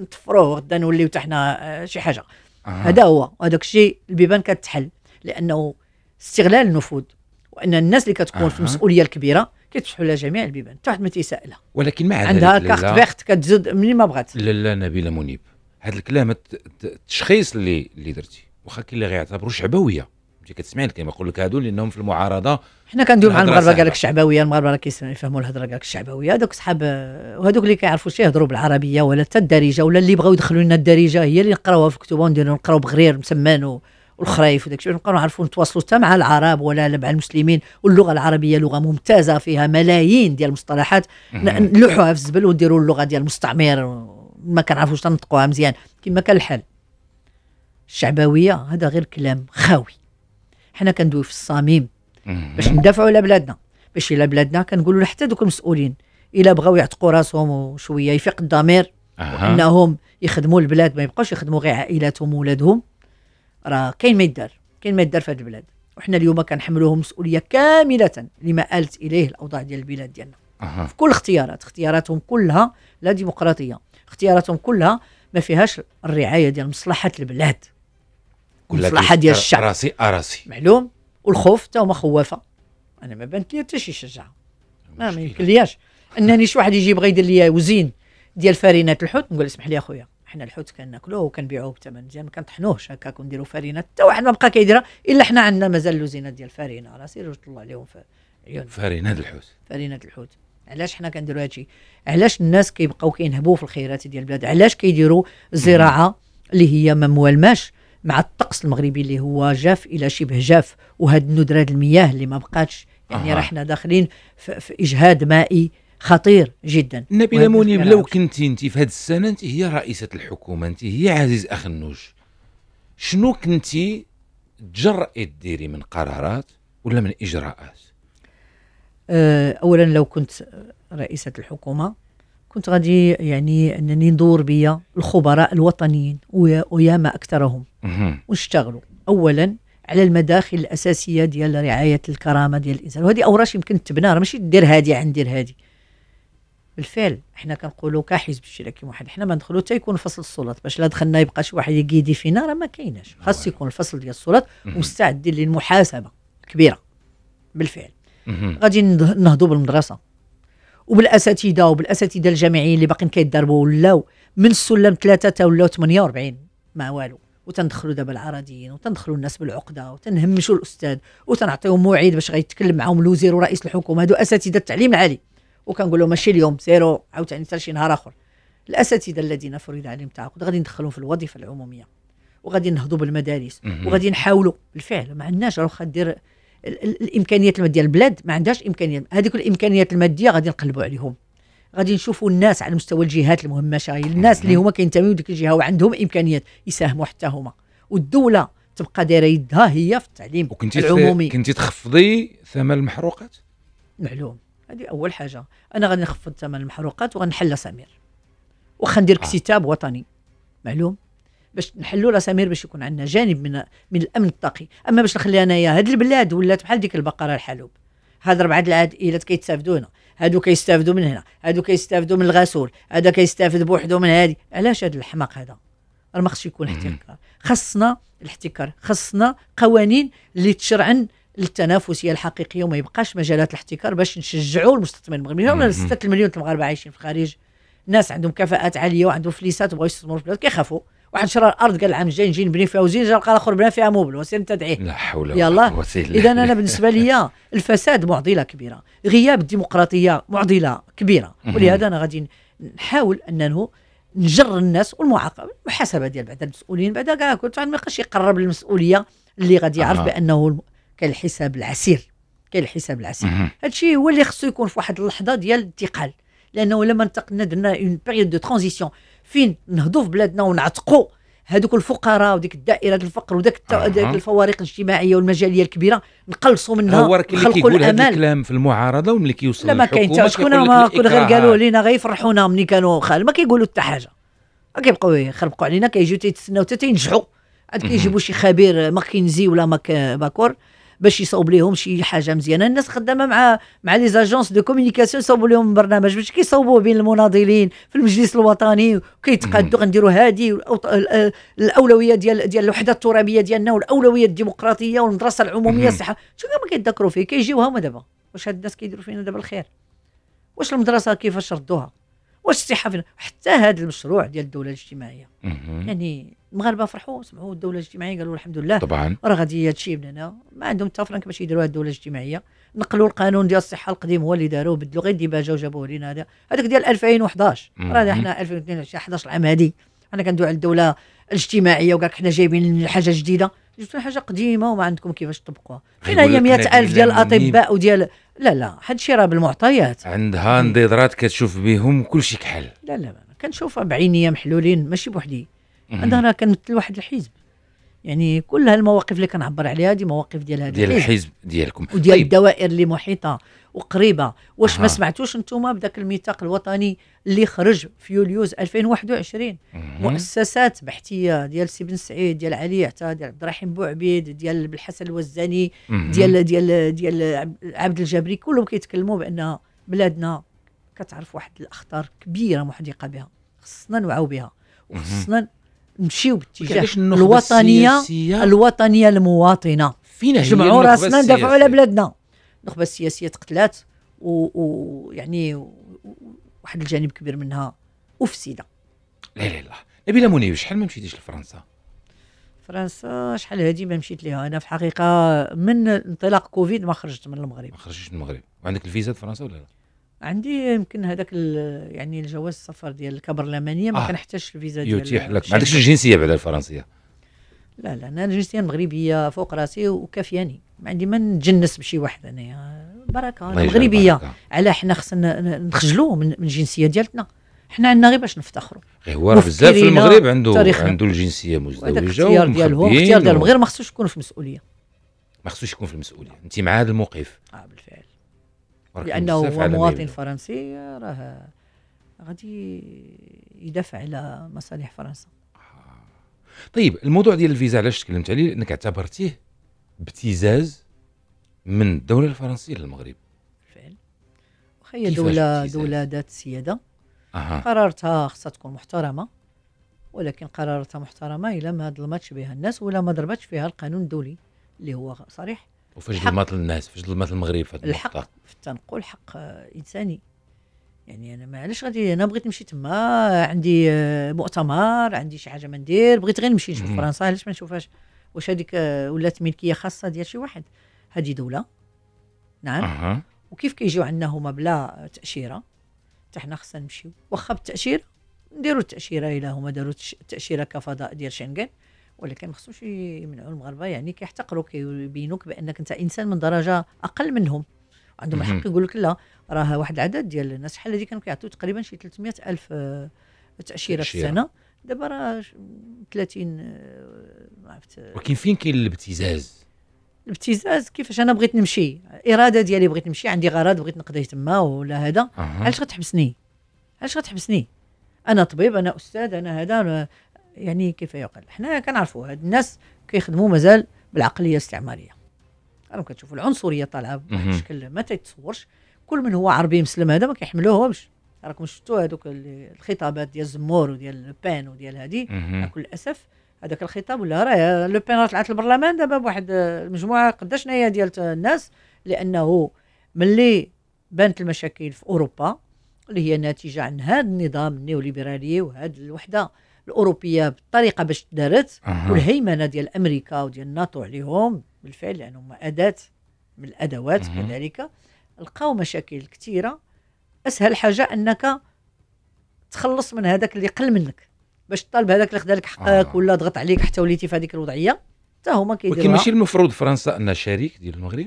B: نطفروه غدا نوليو حتى حنا شي حاجه هذا هو هذاك الشيء البيبان كتحل لانه استغلال النفوذ وان الناس اللي كتكون آه. في المسؤوليه الكبيره كيتفتحوا لها جميع البيبان حتى واحد ما تيسائلها ولكن مع عندها كارت فيرت كتزود
A: منين ما بغات لا لا نبيله منيب هذا الكلام التشخيص اللي اللي درتي واخا كاين اللي غيعتبروا شعبويه انت كتسمعي الكلمه يقول لك هادو لانهم في المعارضه حنا كندويو مع المغاربه قال
B: لك الشعبويه المغاربه راه كيفهموا يفهموا الهضره قال لك الشعبويه هذوك صحاب وهذوك اللي كيعرفوا شي يهضروا بالعربيه ولا حتى الدارجه ولا اللي بغاو يدخلوا لنا الدارجه هي اللي نقراوها في كتبه ونديروا نقراو بغرير مسمان والخرايف وداك الشيء نبقاو نعرفوا نتواصلوا حتى مع العرب ولا مع المسلمين واللغه العربيه لغه ممتازه فيها ملايين ديال المصطلحات نلوحوها في الزبل ونديروا اللغه ديال المستعمر ما كنعرفوش تنطقوها مزيان كما كان الحال الشعبويه هذا غير كلام خاوي حنا كندوي في الصميم
C: باش ندافعوا
B: على بلادنا باش الى بلادنا كنقولوا حتى دوك المسؤولين الا بغاو يعتقوا راسهم وشويه يفيق الضمير أه. انهم يخدموا البلاد ما يبقاوش يخدموا غير عائلاتهم وولادهم راه كاين ما يدار كاين ما يدار في هذه البلاد وحنا اليوم كنحملوهم مسؤوليه كامله لما آلت اليه الاوضاع ديال البلاد ديالنا في كل اختيارات اختياراتهم كلها لا ديمقراطيه اختياراتهم كلها ما فيهاش الرعايه ديال مصلحه البلاد مصلحة ديال الشعب
A: راسي اراسي آه،
B: معلوم والخوف حتى هما خوافه انا ما بانت لي حتى شي شجاعه ما يمكن لياش انني شي واحد يجي يبغى يدير لي وزين ديال فارينات الحوت نقول اسمح لي اخويا حنا الحوت كناكلوه وكنبيعوه بثمن مزيان ما كنطحنوهش هكاك ونديرو فرينه حتى واحد ما بقى كيديرها الا حنا عندنا مازال اللوزينه ديال الفرينه راه سير الله عليهم في عيون فرينه الحوت فرينه الحوت علاش حنا كنديروا هادشي علاش الناس كيبقاو كينهبوا في الخيرات ديال البلاد علاش كيديروا زراعة اللي هي ما موالماش مع الطقس المغربي اللي هو جاف الى شبه جاف وهاد الندرة المياه اللي ما بقاتش يعني راه حنا داخلين في, في اجهاد مائي خطير جدا نبي لموني لو
A: كنت انت في هذه السنه انت هي رئيسه الحكومه انت هي عزيز اخنوج شنو كنتي تجرئي ديري من قرارات ولا من اجراءات
B: أه، اولا لو كنت رئيسه الحكومه كنت غادي يعني انني ندور بيا الخبراء الوطنيين ويا ما اكثرهم ونشتغلوا اولا على المداخل الاساسيه ديال رعايه الكرامه ديال الانسان وهذه اوراش يمكن تبنى راه ماشي دير هذه عن دير هذه بالفعل احنا كنقولوا كحزب اشتراكي موحد احنا ما ندخلوا حتى يكون فصل السلطات باش لا دخلنا يبقى شي واحد يقيدي فينا راه ما كايناش خاص يكون الفصل ديال السلطات مستعدين للمحاسبه كبيره بالفعل غادي نهضوا بالمدرسه وبالاساتذه وبالاساتذه الجامعيين اللي باقيين كيتضربوا ولاو من السلم ثلاثه تا ولاو 48 ما والو وتندخلوا دابا العراضيين وتندخلوا الناس بالعقده وتنهمشوا الاستاذ وتنعطيهم موعد باش غيتكلم معاهم الوزير ورئيس الحكومه هادو اساتذه التعليم العالي وكنقول لهم ماشي اليوم سيروا عاوتاني حتى شي نهار اخر الاساتذه الذين فرض عليهم التعاقد غادي ندخلهم في الوظيفه العموميه وغادي نهضوا بالمدارس وغادي نحاولوا بالفعل ما عندناش راه دير الامكانيات الماديه البلاد ما عندهاش امكانيات هذيك الامكانيات الماديه غادي نقلبوا عليهم غادي نشوفوا الناس على مستوى الجهات المهمشه الناس اللي هما كينتميو لديك الجهه وعندهم امكانيات يساهموا حتى هما والدوله تبقى دايره يدها هي في التعليم وكنتي العمومي
A: كنتي تخفضي ثمن المحروقات
B: معلوم هذه اول حاجه انا غادي نخفض ثمن المحروقات وغنحل سمير وخا ندير آه. كتاب وطني معلوم باش نحلوا سمير باش يكون عندنا جانب من من الامن الطاقي اما باش نخلي انايا هاد البلاد ولات بحال ديك البقره الحلوب هاد ربعه العائلات كيتسافدوا هنا هادو كيستافدوا من هنا هادو كيستافدوا من الغسول هذا كيستافد بوحدو من هادي علاش هاد الحماق هذا راه ما خصش يكون احتكار خصنا الاحتكار خصنا قوانين اللي تشرعن للتنافسيه الحقيقيه وما يبقاش مجالات الاحتكار باش نشجعوا المستثمر المغربي ولا 6 مليون المغاربه عايشين في الخارج ناس عندهم كفاءات عاليه وعندهم فليسات وبغاو يستثمروا في البلاد كيخافوا واحد شرى الارض قال العام الجاي نجي نبني فيها وزين جا لقى الاخر بنا فيها موبل وسيم تدعيه لا حول ولا قوه الا اذا انا بالنسبه لي <laughs> الفساد معضله كبيره غياب الديمقراطيه معضله كبيره ولهذا انا غادي نحاول انه نجر الناس والمعاقبه المحاسبه ديال بعد المسؤولين بعد كاع كنت ما يقرب للمسؤوليه اللي غادي يعرف بانه كاين الحساب العسير كاين الحساب العسير هادشي هو اللي خصو يكون في واحد اللحظه ديال الانتقال لانه لما انتقلنا درنا اون بيريود دو ترانزيسيون فين نهضوا في بلادنا ونعتقوا هذوك الفقراء وديك الدائره الفقر وداك آه. الفوارق الاجتماعيه والمجاليه الكبيره نقلصوا منها هو راه هو اللي كيقول هذا
A: الكلام في المعارضه وملي كيوصل لا ما كاين حتى شكون كون غير قالوا
B: لينا غير يفرحونا ملي كانوا خال ما كيقولوا حتى حاجه كيبقاو يخربقوا علينا كيجيو تيتسناو حتى تينجحوا عاد كيجيبوا شي خبير ماكنزي ولا ماك باكور باش يصاوب لهم شي حاجه مزيانه الناس خدامه مع مع لي زاجونس دو كومونيكاسيون صاوبوا لهم برنامج باش كيصاوبوه بين المناضلين في المجلس الوطني وكيتقادوا غنديروا هذه الاولويه ديال ديال الوحده الترابيه ديالنا والاولويه الديمقراطيه والمدرسه العموميه الصحه شنو ما كيتذكروا فيه كيجيو هما دابا واش هاد الناس كيديروا فينا دابا الخير واش المدرسه كيفاش ردوها واش الصحه حتى هذا المشروع ديال الدوله الاجتماعيه يعني المغاربه فرحوا سمعوا الدوله الاجتماعيه قالوا الحمد لله طبعا راه غادي الشيء من هنا ما عندهم حتى فرانك باش يديروا الدوله الاجتماعيه نقلوا القانون ديال الصحه القديم هو اللي داروه بدلوا غير الديباجه وجابوه لينا هذا هذاك ديال 2011 راه حنا 2022 11 العام هادي حنا كندوي على الدوله الاجتماعيه وقالك حنا جايبين حاجه جديده جبتوا حاجه قديمه وما عندكم كيفاش تطبقوها فين هي 100000 ديال الاطباء وديال لا لا هادشي راه بالمعطيات
A: عندها نضيضرات كتشوف بهم كلشي كحل
B: لا لا كنشوفها بعينيه محلولين ماشي بوحدي انا راه كنمثل واحد الحزب يعني كل هالمواقف اللي كنعبر عليها دي مواقف ديال هذا ديال الحزب
A: ديالكم وديال طيب. الدوائر
B: اللي محيطه وقريبه واش ما سمعتوش انتم بداك الميثاق الوطني اللي خرج في يوليوز 2021 مؤسسات بحثيه ديال سي بن سعيد ديال علي عطا ديال عبد الرحيم بوعبيد ديال بالحسن الوزاني ديال ديال ديال عبد الجبري كلهم كيتكلموا بان بلادنا كتعرف واحد الاخطار كبيره محدقه بها خصنا نوعاو بها وخصنا نمشيو باتجاه الوطنيه الوطنيه المواطنه فينا جمعوا راسنا ندافعوا على بلادنا النخبه السياسيه تقتلات ويعني و... واحد الجانب كبير منها افسد
A: لا لا لا نبيله منيب شحال ما مشيتيش لفرنسا
B: فرنسا شحال هذه ما مشيت ليها انا في الحقيقه من انطلاق كوفيد ما خرجت من المغرب ما خرجتش من المغرب
A: وعندك الفيزا فرنسا ولا لا
B: عندي يمكن هذاك يعني الجواز السفر ديال الكبرلمانيه ما آه. كنحتاجش الفيزا ديال يتيح لك ما عندكش
A: الجنسيه بعد الفرنسيه
B: لا لا انا الجنسيه المغربيه فوق راسي وكافياني ما عندي ما نتجنس بشي واحد انايا بركه المغربيه على حنا خصنا نخجلوا من الجنسيه ديالتنا حنا عندنا غير باش نفتخروا
A: غير هو بزاف في المغرب عنده عنده الجنسيه مزدوجه الاختيار ديالهم الاختيار ديالهم غير
B: ما خصوش يكون في المسؤوليه
A: ما خصوش يكون في المسؤوليه انت مع هذا الموقف اه بالفعل لانه هو مواطن
B: فرنسي راه غادي يدافع على مصالح فرنسا آه.
A: طيب الموضوع ديال الفيزا علاش تكلمت عليه لانك اعتبرتيه ابتزاز من الدوله الفرنسيه للمغرب بالفعل
B: واخا هي دوله دوله ذات سياده أه. قرارتها خصها تكون محترمه ولكن قرارتها محترمه الا ما ظلمتش بها الناس ولا ما ضربتش فيها القانون الدولي اللي هو صريح
A: وفاش ظلمات الناس فاش ظلمات المغرب في الحق في
B: التنقل حق انساني يعني انا ما علاش غادي انا بغيت نمشي تما عندي آه، مؤتمر عندي شي حاجه ما ندير بغيت غير نمشي نشوف فرنسا علاش ما نشوفهاش واش هذيك ولات ملكيه خاصه ديال شي واحد هذه دوله نعم أه. وكيف كيجيو عندنا هما بلا تاشيره حتى حنا خصنا نمشيو واخا بالتاشيره نديروا التاشيره الى هما داروا التاشيره كفضاء ديال شنغن ولكن ما خصوش يمنعوا المغاربه يعني كيحتقروك كيبينوك بانك انت انسان من درجه اقل منهم عندهم الحق يقول لك لا راه واحد العدد ديال الناس شحال هذه كانوا كيعطيو تقريبا شي 300 الف آه، تاشيره في السنه دابا راه 30 آه، ما عرفت آه، ولكن فين
A: كاين الابتزاز
B: الابتزاز كيفاش انا بغيت نمشي اراده ديالي بغيت نمشي عندي غرض بغيت نقضيه تما ولا هذا أه. علاش غتحبسني علاش غتحبسني انا طبيب انا استاذ انا هذا يعني كيف يقال حنا كنعرفوا هاد الناس كيخدموا مازال بالعقليه الاستعماريه راهم كتشوفوا العنصريه طالعه بواحد الشكل ما تيتصورش كل من هو عربي مسلم هذا ما كيحملوهمش راكم شفتوا هذوك الخطابات ديال الزمور وديال لوبان وديال هادي كل اسف هذاك الخطاب ولا راه لوبان راه طلعت البرلمان دابا بواحد المجموعه قداش شناهي ديال الناس لانه ملي بانت المشاكل في اوروبا اللي هي ناتجه عن هذا النظام النيوليبرالي وهذه الوحده الاوروبيه بالطريقه باش دارت والهيمنه ديال امريكا وديال الناتو عليهم بالفعل لانهم هما اداه من الادوات كذلك لقاو مشاكل كثيره اسهل حاجه انك تخلص من هذاك اللي قل منك باش تطالب هذاك اللي خدا لك حقك آه. ولا ضغط عليك حتى وليتي في هذيك الوضعيه حتى هما كيديروا ولكن ماشي
A: المفروض فرنسا انها شريك ديال المغرب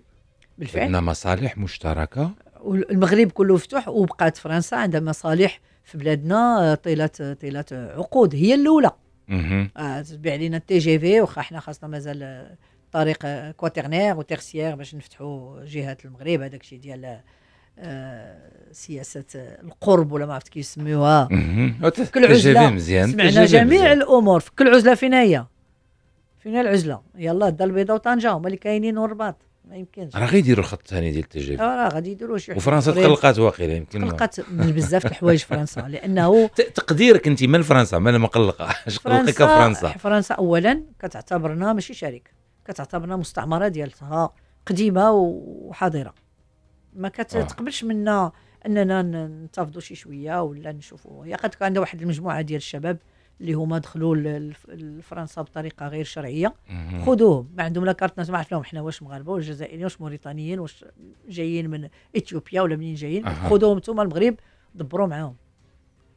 A: بالفعل عندنا مصالح مشتركه
B: والمغرب كله مفتوح وبقات فرنسا عندها مصالح في بلادنا آه، طيله آه، طيله عقود هي الاولى
C: آه،
B: تبيع لنا التي جي في واخا حنا خاصنا مازال طريق كواترنير وتيرسيير باش نفتحوا جهات المغرب هذاك الشيء ديال سياسه القرب ولا ما عرفت كيف يسميوها كل عزله
A: مزيان سمعنا جميع
B: الامور في كل عزله فينا هي فينا العزله يلا الدار البيضاء وطنجه هما اللي كاينين والرباط ما يمكنش راه
A: غيديروا الخط الثاني ديال التجربه آه، راه غادي يديروا شي وفرنسا تقلقات واقيلا يمكن تقلقات من بزاف
B: الحوايج فرنسا <laughs> لانه
A: تقديرك انت من فرنسا من مقلقه اش قلقك فرنسا
B: فرنسا اولا كتعتبرنا ماشي شريك كتعتبرنا مستعمره ديالها قديمه وحاضره ما كتقبلش آه. منا اننا ننتفضوا شي شويه ولا نشوفوا هي قد عندها واحد المجموعه ديال الشباب اللي هما دخلوا لفرنسا بطريقه غير شرعيه خذوهم ما عندهم لا كارت ما عرفناهم احنا حنا واش مغاربه واش جزائريين واش موريتانيين واش جايين من اثيوبيا ولا منين جايين خذوهم انتم المغرب دبروا معاهم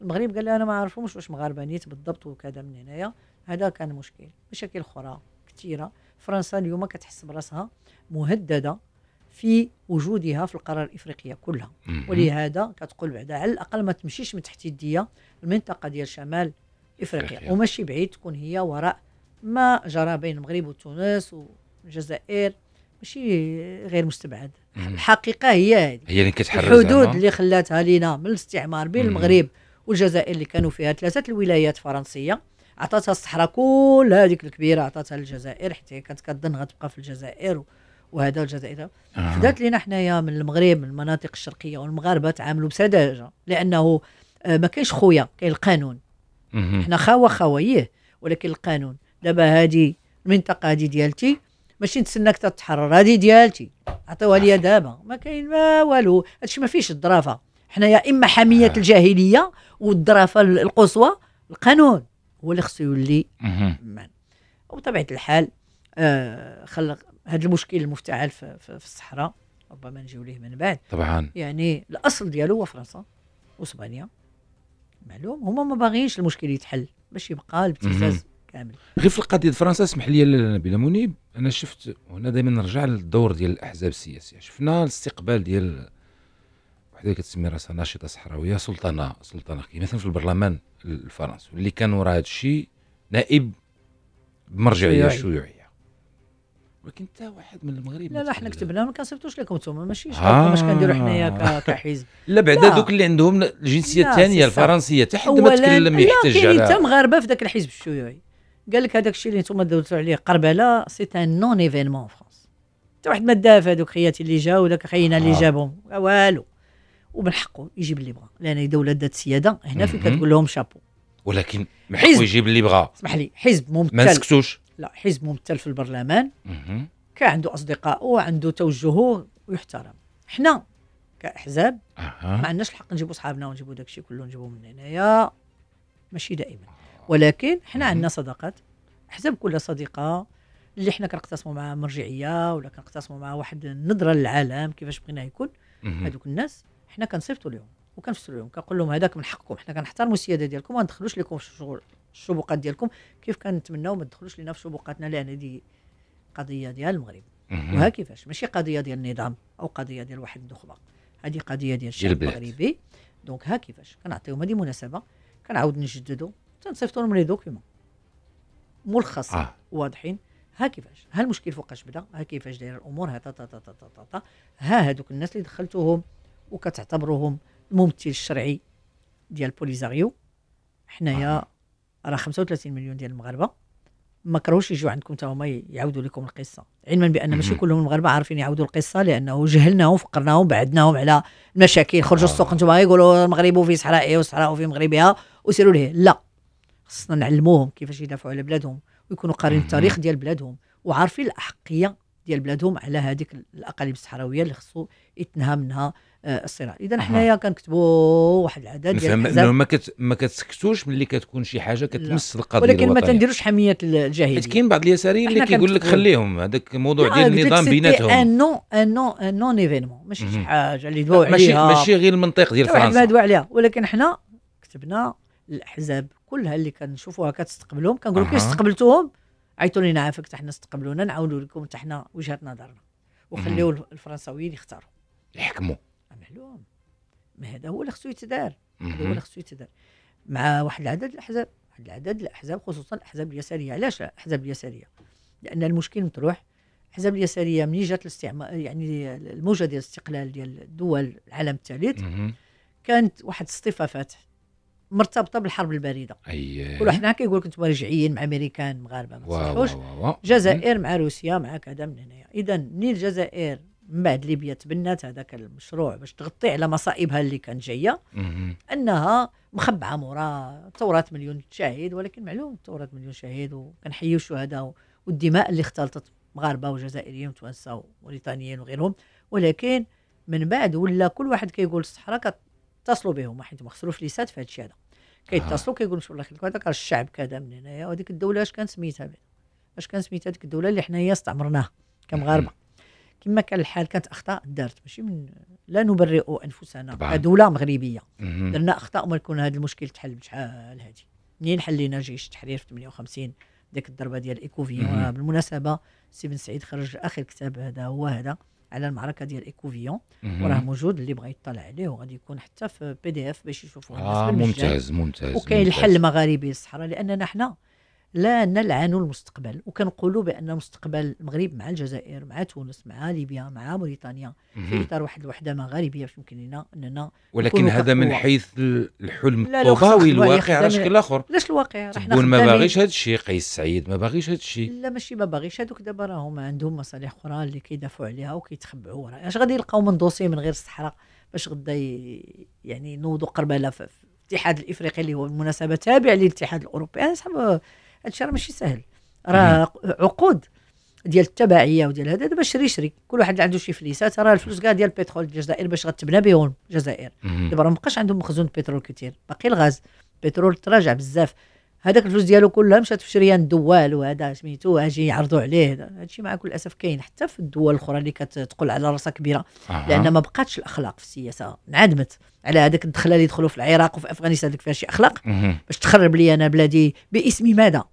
B: المغرب قال لي انا ما عرفهمش واش مغاربه نيت بالضبط وكذا من هنايا هذا كان مشكل مشاكل اخرى كثيره فرنسا اليوم كتحس براسها مهدده في وجودها في القاره الافريقيه كلها ولهذا كتقول بعدا على الاقل ما تمشيش من تحت يديا المنطقه ديال شمال افريقيا وماشي بعيد تكون هي وراء ما جرى بين المغرب وتونس والجزائر ماشي غير مستبعد
C: الحقيقه
B: هي هذه هي اللي كتحرر الحدود اللي خلاتها لينا من الاستعمار بين المغرب والجزائر اللي كانوا فيها ثلاثه الولايات فرنسيه عطاتها الصحراء كلها هذيك الكبيره عطاتها للجزائر حتى كانت كظن غتبقى في الجزائر وهذا الجزائر آه. لنا لينا حنايا من المغرب من المناطق الشرقيه والمغاربه تعاملوا بسذاجه لانه آه، ما كاينش خويا كاين القانون حنا خاوه خاويه ولكن القانون دابا هذه المنطقه هذه ديالتي ماشي نتسناك تتحرر هذه ديالتي عطيوها لي دابا ما كاين ما والو هادشي ما فيش الظرافه يا اما حاميه آه. الجاهليه والظرافه القصوى القانون هو اللي خصو يولي وبطبيعه الحال آه خلق هذا المشكل المفتعل في, في, في الصحراء ربما نجيو ليه من بعد طبعا يعني الاصل ديالو هو فرنسا واسبانيا معلوم هما ما باغيينش المشكل يتحل باش يبقى الابتزاز كامل
A: غير في القضيه فرنسا اسمح لي نبيل منيب انا شفت وهنا دائما نرجع للدور ديال الاحزاب السياسيه شفنا الاستقبال ديال وحده كتسمي راسها ناشطه صحراويه سلطانه سلطانه مثلا في البرلمان الفرنسي اللي كان وراء هذا الشيء نائب بمرجعيه شيوعيه ولكن حتى واحد من المغرب لا
B: لا حنا كتبنا ما كنصيفطوش لكم انتم ماشي آه. باش كنديروا حنايا <laughs> كحزب لا بعدا دوك
A: اللي عندهم الجنسيه الثانيه الفرنسيه حتى حد ما تكلم يحتج على حتى
B: مغاربه في ذاك الحزب الشيوعي قال لك هذاك الشيء اللي انتم دوزتوا عليه قربله سي ان نون ايفينمون في فرنسا حتى واحد ما دافع هذوك خياتي اللي جاو وذاك خينا اللي آه. جابهم آه، والو ومن حقه يجيب اللي بغا لان دوله ذات سياده هنا فين كتقول لهم شابو
A: ولكن من حقه يجيب اللي بغا اسمح لي حزب ممتاز ما نسكتوش
B: لا حزب ممثل في البرلمان كان عنده اصدقائه وعنده توجهه ويحترم حنا كاحزاب أه. ما عندناش الحق نجيبوا صحابنا ونجيبوا داكشي كله نجيبوا من هنايا ماشي دائما ولكن حنا عندنا صداقات احزاب كل صديقه اللي حنا كنقتسموا مع مرجعيه ولا كنقتسموا مع واحد النظره للعالم كيفاش بغينا يكون هذوك الناس حنا كنصيفطوا لهم وكنفسروا لهم كنقول لهم هذاك من حقكم حنا كنحترموا السياده ديالكم وما ندخلوش لكم في الشغل الشبقات ديالكم كيف كنتمناو ما تدخلوش لنا في شبقاتنا لان هذه قضيه ديال المغرب وها كيفاش ماشي قضيه ديال النظام او قضيه ديال واحد النخبه هذه قضيه ديال الشعب المغربي دونك ها كيفاش كنعطيهم هذه مناسبه كنعاود نجددوا تنصيفطوا لهم لي دوكيومون ملخص آه. واضحين ها كيفاش ها المشكل فوقاش بدا ها كيفاش دايره الامور ها تا تا تا تا تا تا ها هذوك الناس اللي دخلتوهم وكتعتبروهم الممثل الشرعي ديال بوليزاريو حنايا آه. راه 35 مليون ديال المغاربه ما كرهوش يجوا عندكم حتى هما يعاودوا لكم القصه علما بان ماشي كلهم المغاربه عارفين يعاودوا القصه لانه جهلناهم فقرناهم بعدناهم على المشاكل خرجوا آه. السوق انتم يقولوا المغرب في صحرائي والصحراء إيه في مغربها وسيروا ليه لا خصنا نعلموهم كيفاش يدافعوا على بلادهم ويكونوا قارين التاريخ ديال بلادهم وعارفين الاحقيه ديال بلادهم على هذيك الاقاليم الصحراويه اللي خصو يتنهى منها الصراع اذا حنايا كنكتبوا واحد العدد ديال انه
A: ما كت... ما كتسكتوش ملي كتكون شي حاجه كتمس القضيه ولكن ما تنديروش
B: حميه الجاهليه حيت كاين
A: بعض اليساريين اللي كيقول لك خليهم هذاك الموضوع ديال النظام بيناتهم ان
B: نو ان نو ان نون ايفينمون ماشي شي حاجه اللي دواو عليها ماشي ماشي غير المنطق ديال فرنسا ما دواو عليها ولكن حنا كتبنا الاحزاب كلها اللي كنشوفوها كتستقبلهم كنقول لكم أه. استقبلتوهم عيطوا لينا عافاك حتى حنا استقبلونا نعاونوا لكم حتى حنا وجهه نظرنا وخليو الفرنساويين يختاروا يحكموا محلوم ما هذا هو اللي خصو يتدار هذا هو اللي خصو يتدار مع واحد العدد الاحزاب واحد العدد الاحزاب خصوصا الاحزاب اليساريه علاش الاحزاب اليساريه لان المشكل مطروح الاحزاب اليساريه من جات الاستعمار يعني الموجه ديال الاستقلال ديال دول العالم الثالث كانت واحد الاصطفافات مرتبطه بالحرب البارده
A: أيه. كل واحد
B: كيقول لك انتم رجعيين مع امريكان مغاربه ما تصلحوش جزائر مع روسيا مع كذا من هنايا اذا منين الجزائر من بعد ليبيا تبنات هذاك المشروع باش تغطي على مصائبها اللي كانت جايه انها مخبعه مورا ثورات مليون شهيد ولكن معلوم ثورات مليون شهيد وكنحيوا الشهداء والدماء اللي اختلطت مغاربه وجزائريين وتوانسه وموريتانيين وغيرهم ولكن من بعد ولا كل واحد كيقول الصحراء كتصلوا بهم حيت ما خسروش في هذا الشيء هذا كيتصلوا آه. كيقولوا والله هذاك الشعب كذا من هنايا وهذيك الدوله اش كان سميتها اش كان سميتها هذيك الدوله اللي حنايا استعمرناها كمغاربه كما كان الحال كانت اخطاء دارت ماشي من لا نبرئ انفسنا كدوله مغربيه درنا اخطاء وما يكون هذا المشكل تحل بشحال هذه منين حلينا جيش التحرير في 58 ديك الضربه ديال ايكوفيون بالمناسبه سي بن سعيد خرج اخر كتاب هذا هو هذا على المعركه ديال ايكوفيون وراه موجود اللي بغى يطلع عليه وغادي يكون حتى في بي دي اف باش يشوفوه آه ممتاز ممتاز وكاين الحل المغاربي الصحراء لاننا حنا لا نلعن المستقبل وكنقولوا بان مستقبل المغرب مع الجزائر مع تونس مع ليبيا مع موريتانيا في اطار واحد الوحده مغاربيه باش يمكن لنا اننا ولكن هذا من حيث الحلم الطوباوي الواقع على شكل اخر علاش الواقع تقول ما باغيش هذا
A: الشيء قيس سعيد ما باغيش هذا الشيء
B: لا ماشي ما باغيش هذوك دابا راهم عندهم مصالح اخرى اللي كيدافعوا عليها وكيتخبعوا وراها اش غادي يلقاو من دوسي من غير الصحراء باش غدا يعني نوضوا قربله في الاتحاد الافريقي اللي هو بالمناسبه تابع للاتحاد الاوروبي انا هادشي راه ماشي سهل راه عقود ديال التبعيه وديال هذا دابا شري شري كل واحد عنده شي فليسات راه الفلوس كاع ديال البترول الجزائر باش غتبنى بهم الجزائر دابا راه مابقاش عندهم مخزون بترول كثير باقي الغاز البترول تراجع بزاف هذاك الفلوس ديالو كلها مشات في شريان الدوال وهذا سميتو اجي يعرضوا عليه هادشي مع كل الاسف كاين حتى في الدول الاخرى اللي كتقول على راسها كبيره آه. لان ما بقاتش الاخلاق في السياسه انعدمت على هذاك الدخله اللي دخلوا في العراق وفي افغانستان ديك فيها شي اخلاق باش تخرب لي انا بلادي باسم ماذا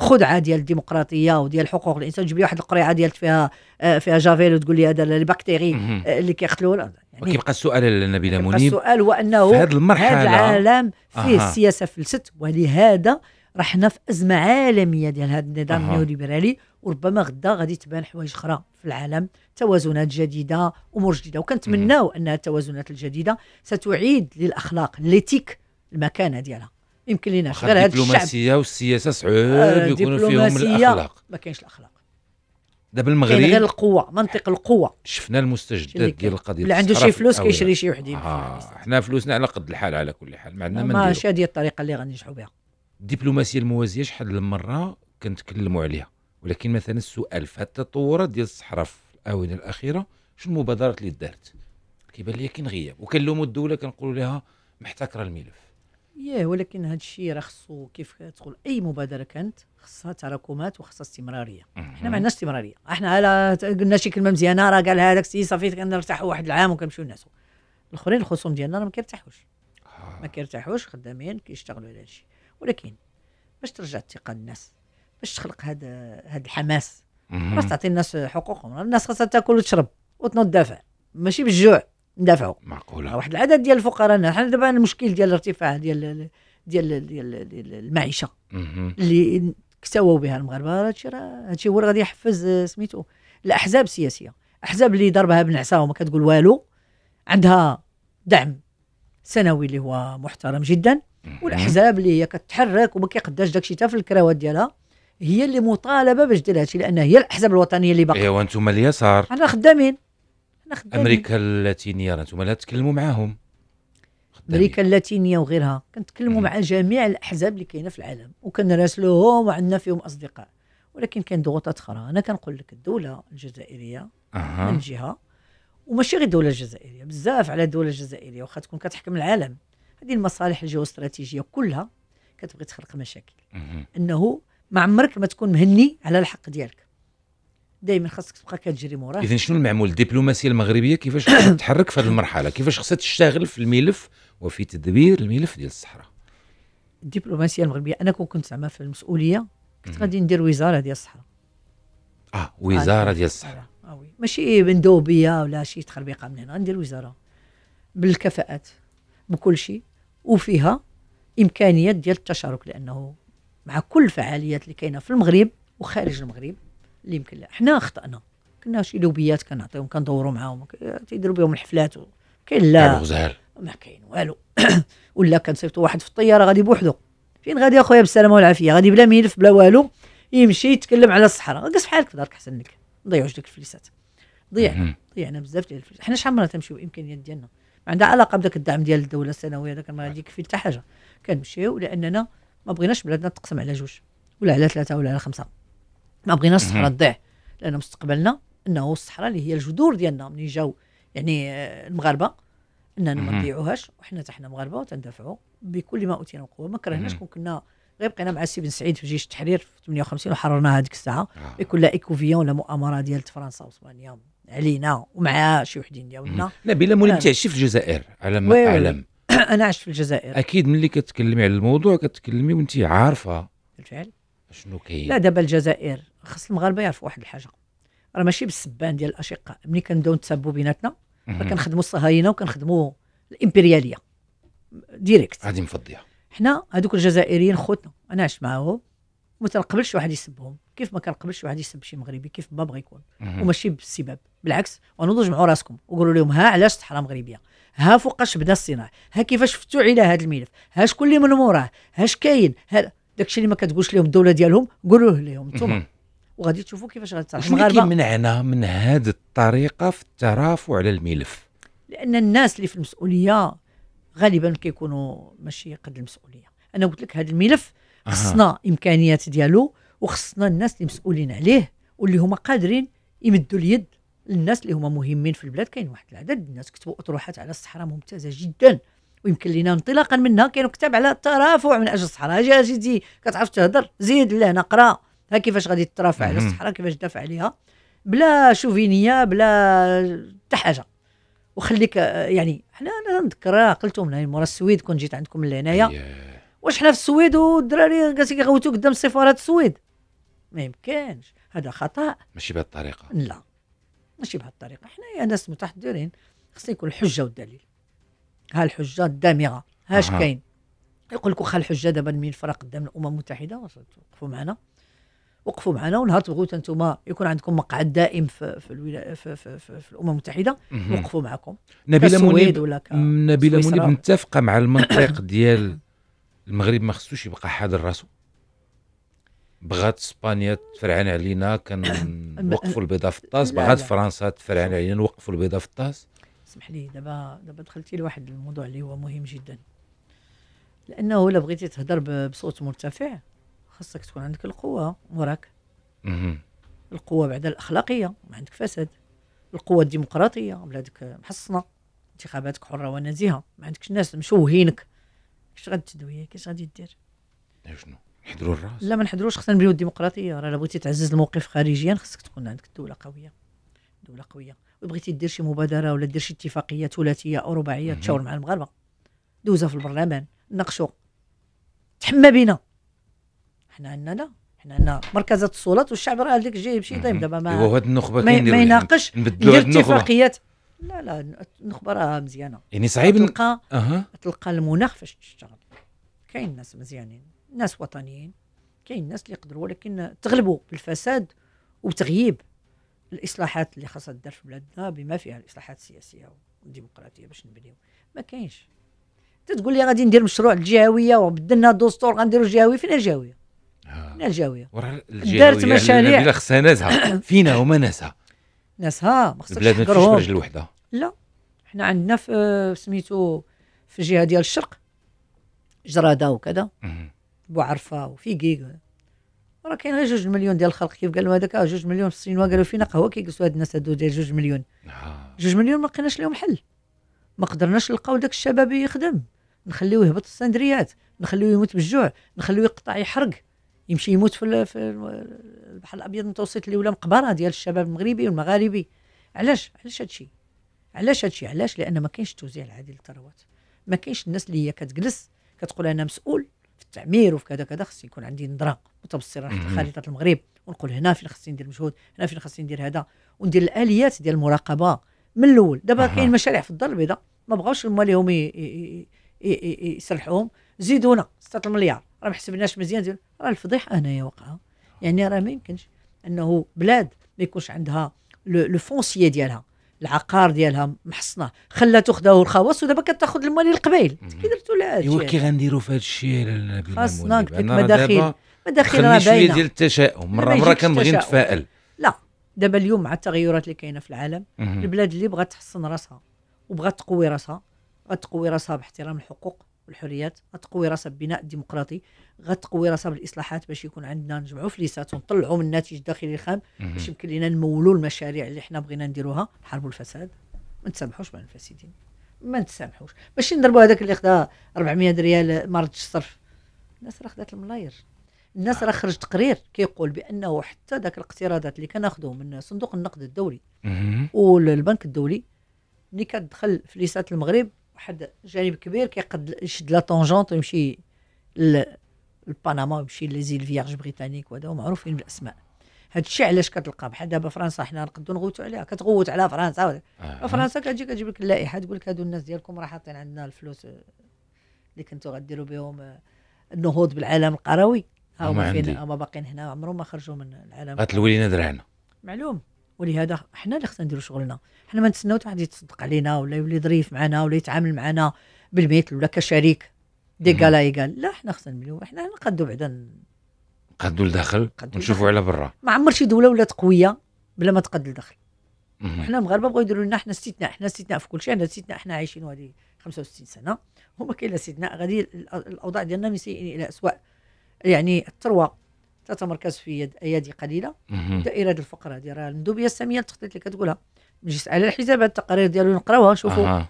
B: الخدعه ديال الديمقراطيه وديال حقوق الانسان تجيب لي واحد القريعه ديال فيها آه، فيها جافيل وتقول لي هذا البكتيري آه، اللي كيقتلوا
A: يعني وكيبقى السؤال لنبيله منيب السؤال
B: هو انه في هذه المرحله هذا العالم فيه أه. السياسه فلست ولهذا رحنا في ازمه عالميه ديال هذا النظام أه. النيوليبرالي وربما غدا غادي تبان حوايج اخرى في العالم توازنات جديده امور جديده وكنتمناو ان التوازنات الجديده ستعيد للاخلاق ليتيك المكانه ديالها يمكن لنا غير هذا الشعب الدبلوماسيه
A: والسياسه صعيب يكونوا فيهم الاخلاق
B: ما كاينش الاخلاق
A: دابا المغرب غير
B: القوه منطق القوه شفنا المستجدات ديال القضيه اللي عنده شي فلوس كيشري شي وحدين آه.
A: حنا فلوسنا على قد الحال على كل حال ما عندنا ما ماشي
B: هذه الطريقه اللي غننجحوا بها
A: الدبلوماسيه الموازيه شحال من مره كنتكلموا عليها ولكن مثلا السؤال في التطورات ديال الصحراء في الاونه الاخيره شنو المبادرات اللي دارت كيبان لي كاين غياب وكنلوموا الدوله كنقولوا لها محتكره الملف
B: ياه ولكن هذا الشيء راه خصو كيف تقول اي مبادره كانت خصها تراكمات وخصها استمراريه
A: حنا ما عندناش استمراريه
B: احنا على قلنا شي كلمه مزيانه راه قال هذاك السي صافي كنرتاحوا واحد العام وكنمشيو نعسوا الاخرين الخصوم ديالنا راه ما كيرتاحوش آه. ما كيرتاحوش خدامين كيشتغلوا على هادشي ولكن باش ترجع الثقه للناس باش تخلق هذا هذا الحماس باش تعطي الناس حقوقهم الناس خاصها تاكل وتشرب وتنظف ماشي بالجوع ندافعوا
A: معقوله واحد
B: العدد ديال الفقراء حنا دابا المشكل ديال الارتفاع ديال ديال ديال, ديال المعيشه اللي اكتووا بها المغاربه هذا هادشي راه هادشي هو اللي غادي يحفز آه، سميتو الاحزاب السياسيه احزاب اللي ضربها بن وما كتقول والو عندها دعم سنوي اللي هو محترم جدا والاحزاب اللي هي كتحرك وما كيقداش داكشي حتى في الكراوات ديالها هي اللي مطالبه باش دير هادشي لان هي الاحزاب الوطنيه اللي باقيه
A: ايوا انتم اليسار
B: حنا خدامين امريكا
A: اللاتينيه راه انتم لا تتكلموا معاهم
B: امريكا اللاتينيه وغيرها كنتكلموا مع جميع الاحزاب اللي كاينه في العالم وكنراسلوهم وعندنا فيهم اصدقاء ولكن كاين ضغوطات اخرى انا كنقول لك الدوله الجزائريه أه. من جهه وماشي غير الدوله الجزائريه بزاف على الدوله الجزائريه واخا تكون كتحكم العالم هذه المصالح الجيوستراتيجيه كلها كتبغي تخلق مشاكل أه. انه ما عمرك ما تكون مهني على الحق ديالك دائما خاصك تبقى كتجري موراه اذا
A: شنو المعمول الدبلوماسيه المغربيه كيفاش تتحرك <coughs> في هذه المرحله كيفاش خصها تشتغل في الملف وفي تدبير الملف ديال الصحراء
B: الدبلوماسيه المغربيه انا كون كنت زعما في المسؤوليه كنت غادي ندير وزاره ديال الصحراء
A: اه وزاره ديال الصحراء
B: اه وي آه، آه، آه، ماشي مندوبيه ولا شي تخربيقه من هنا غندير وزاره بالكفاءات بكل شيء وفيها امكانيات ديال التشارك لانه مع كل الفعاليات اللي كاينه في المغرب وخارج المغرب اللي يمكن لها حنا خطانا كنا شي لوبيات كنعطيهم كندوروا معاهم تيديروا بهم الحفلات كاين لا ما كاين والو <coughs> ولا كنصيفطوا واحد في الطياره غادي بوحدو فين غادي اخويا بالسلامه والعافيه غادي بلا ملف بلا والو يمشي يتكلم على الصحراء قص بحالك في دارك احسن لك ضيعوش ديك الفليسات ضيعنا ضيعنا بزاف ديال الفلوس حنا شحال مره تنمشيو الامكانيات ديالنا ما عندها علاقه بداك الدعم ديال الدوله السنويه هذاك ما غادي يكفي حتى حاجه كنمشيو لاننا ما بغيناش بلادنا تقسم على جوج ولا على ثلاثه ولا على خمسه ما بغيناش الصحراء تضيع لان مستقبلنا انه الصحراء اللي هي الجذور ديالنا من جاو يعني آه، المغاربه اننا ما نضيعوهاش وحنا حتى حنا مغاربه وتندافعوا بكل ما اوتينا من قوه ما كرهناش كون كنا غير بقينا مع السي بن سعيد في جيش التحرير في 58 وحررناها هذيك الساعه يكون آه. لا ايكوفيون ولا مؤامره ديال فرنسا وعثمانيه علينا ومع شي وحدين
A: ديالنا بلا مولي آه. انت عشت في الجزائر على ما اعلم <coughs> انا عشت في الجزائر اكيد ملي كتكلمي على الموضوع كتكلمي وانت عارفه بالفعل شنو كاين لا دابا
B: الجزائر خاص المغاربه يعرفوا واحد الحاجه راه ماشي بالسبان ديال الاشقاء ملي كنبداو نتسابوا بيناتنا كنخدموا الصهاينه وكنخدموا الامبرياليه ديريكت غادي مفضيه حنا هذوك الجزائريين خوتنا انا عشت معاهم ما تنقبلش واحد يسبهم كيف ما كنقبلش واحد يسب شي مغربي كيف ما بغى يكون وماشي بالسباب بالعكس ونوضوا جمعوا راسكم وقولوا لهم ها علاش صحراء مغربيه ها فوقاش بدا الصناعه ها كيفاش فتوا على هذا الملف ها شكون اللي من موراه ها اش كاين داكشي اللي ما كتقولش لهم الدوله ديالهم قولوه لهم انتم وغادي تشوفوا كيفاش غنتصالحوا المغاربه
A: منعنا من هذه الطريقه في الترافع على الملف
B: لان الناس اللي في المسؤوليه غالبا كيكونوا ماشي قد المسؤوليه انا قلت لك هذا الملف خصنا أه. امكانيات ديالو وخصنا الناس اللي مسؤولين عليه واللي هما قادرين يمدوا اليد للناس اللي هما مهمين في البلاد كاين واحد العدد الناس كتبوا اطروحات على الصحراء ممتازه جدا ويمكن لنا انطلاقا منها كاينوا كتاب على الترافع من اجل الصحراء اجي جدي كتعرف تهضر زيد لهنا قرا ها كيفاش غادي ترافع على الصحراء كيفاش تدافع عليها بلا شوفينيا بلا حتى حاجه وخليك آه، يعني حنا انا نذكر عقلتهم آه، من مورا السويد كون جيت عندكم لهنايا واش حنا في السويد والدراري كيغوتوا قدام السفارات السويد ما يمكنش هذا خطا
A: ماشي بهذه الطريقه
B: لا ماشي بهذه الطريقه حنايا ناس متحضرين خص يكون الحجه والدليل ها الحجه الدامغه هاش كاين يقول لك واخا الحجه دابا من الفرق قدام الامم المتحده وقفوا معنا وقفوا معنا ونهار تبغوا انتم يكون عندكم مقعد دائم في في, الولا... في, في, في, في الامم المتحده وقفوا معكم نبيله منيب ولا نبيله منيب
A: متفقه مع المنطق <coughs> ديال المغرب ما خصوش يبقى حاضر راسو بغات اسبانيا تفرعن علينا كنوقفوا <coughs> البيضه في الطاس بغات فرنسا تفرعن علينا نوقفوا البيضه في الطاس
B: اسمح لي دابا دابا دخلتي لواحد الموضوع اللي هو مهم جدا لانه الا بغيتي تهضر بصوت مرتفع خاصك تكون عندك القوه وراك القوه بعد الاخلاقيه ما عندك فساد القوه الديمقراطيه بلادك محصنه انتخاباتك حره ونزيهه ما عندكش ناس مشوهينك كيفاش غادي تدوي كيفاش غادي دير
A: شنو نحضروا الراس
B: لا ما نحضروش خصنا نبنيو الديمقراطيه راه بغيتي تعزز الموقف خارجيا خصك تكون عندك دوله قويه دوله قويه وبغيتي دير شي مبادره ولا دير شي اتفاقيه ثلاثيه او رباعيه تشاور مع المغاربه دوزها في البرلمان ناقشوا تحمى بينا حنا عندنا لا حنا عندنا مركز اتصالات والشعب راه هذيك جاي يمشي يضيم دابا ما هاد النخبه ما, ما يناقش ندير اتفاقيات لا لا النخبه راه مزيانه يعني صعيب تلقى أه. تلقى المناخ فاش تشتغل كاين ناس مزيانين ناس وطنيين كاين ناس اللي يقدروا ولكن تغلبوا بالفساد وبتغييب الاصلاحات اللي خاصها تدار في بلادنا بما فيها الاصلاحات السياسيه والديمقراطيه باش نبنيو ما كاينش تتقول تقول لي غادي ندير مشروع الجهويه وبدلنا الدستور غنديروا الجهويه فين الجهويه من الجاويه دارت مشاريع يعني خصها ناسها <coughs>
A: فينا هما ناسها
B: ناسها ما خصهاش البلاد ما رجل وحده لا حنا عندنا في آه، سميتو في الجهه ديال الشرق جراده وكذا بوعرفه وفي كيك راه كاين غير جوج مليون ديال الخلق كيف قالوا هذاك آه، جوج مليون في الصين قالوا فينا قهوه كيجلسوا هاد الناس هادو ديال جوج مليون آه. جوج مليون ما لقيناش لهم حل ما قدرناش نلقاو داك الشباب يخدم نخليوه يهبط السندريات نخليوه يموت بالجوع نخليوه يقطع يحرق يمشي يموت في, البحر الابيض المتوسط اللي ولا مقبره ديال الشباب المغربي والمغاربي علاش علاش هادشي علاش هادشي علاش لان ما كاينش التوزيع العادل للثروات ما كاينش الناس اللي هي كتجلس كتقول انا مسؤول في التعمير وفي كذا كذا خصني يكون عندي نظره متبصره حتى خريطه المغرب ونقول هنا فين خصني ندير مجهود هنا فين خصني ندير هذا وندير الاليات ديال المراقبه من الاول دابا كاين مشاريع في الدار البيضاء ما بغاوش المواليهم يسرحوهم زيدونا 6 مليار راه ما حسبناش مزيان زيدونا راه الفضيحه هنايا واقعه يعني راه ما يمكنش انه بلاد ما يكونش عندها لو فونسيي ديالها العقار ديالها محصنه خلا تاخذه الخواص ودابا كتاخذ الموالي القبايل كي درتو لا ايوا
A: كي غنديروا في هادشي الشيء خاصنا مداخيل مداخيل راه باينه شويه ديال التشاؤم مره مره كنبغي نتفائل
B: لا دابا اليوم مع التغيرات اللي كاينه في العالم البلاد اللي بغات تحصن راسها وبغات تقوي راسها غتقوي راسها باحترام الحقوق والحريات غتقوي راسها بالبناء الديمقراطي غتقوي راسها بالاصلاحات باش يكون عندنا نجمعوا فليسات ونطلعوا من الناتج الداخلي الخام باش يمكن لنا نمولوا المشاريع اللي حنا بغينا نديروها نحاربوا الفساد ما نتسامحوش مع الفاسدين ما نتسامحوش باش نضربوا هذاك اللي خدا 400 ريال ما ردش الصرف الناس راه خدات الملاير الناس راه خرج تقرير كيقول بانه حتى ذاك الاقتراضات اللي كناخذوا من صندوق النقد الدولي والبنك الدولي ملي كتدخل فليسات المغرب واحد جانب كبير كيقد يشد لا طونجونت ويمشي لبنما ويمشي ليزيل فيارج بريتانيك وهذا معروفين بالاسماء هذا الشيء علاش كتلقى بحال دابا فرنسا حنا نقدو نغوتو عليها كتغوت على فرنسا آه. فرنسا كتجي كتجيب لك اللائحه تقول لك هادو الناس ديالكم راه حاطين عندنا الفلوس آه، اللي كنتو غديروا بهم آه، النهوض بالعالم القروي ها هما فين هما باقيين هنا عمرهم ما خرجوا من العالم غتلوي لينا درعنا معلوم ولهذا حنا اللي خصنا نديرو شغلنا حنا ما نتسناو واحد يتصدق علينا ولا يولي ظريف معنا ولا يتعامل معنا بالمثل ولا كشريك دي ديكالا ايكال لا حنا خصنا نبنيو حنا نقادو بعدا
A: نقادو لداخل ونشوفوا على برا
B: ما عمر شي دوله ولات قويه بلا ما تقاد لداخل حنا المغاربه بغاو يديروا لنا حنا استثناء حنا استثناء في كل شيء حنا استثناء حنا عايشين هذه 65 سنه هما كاين استثناء غادي الاوضاع ديالنا من سيئين الى اسوء يعني الثروه تتمركز في يد ايادي قليله دائره الفقر هذه راه المندوبيه الساميه التخطيط اللي كتقولها نجلس على الحسابات التقارير ديالو نقراوها نشوفوا آه.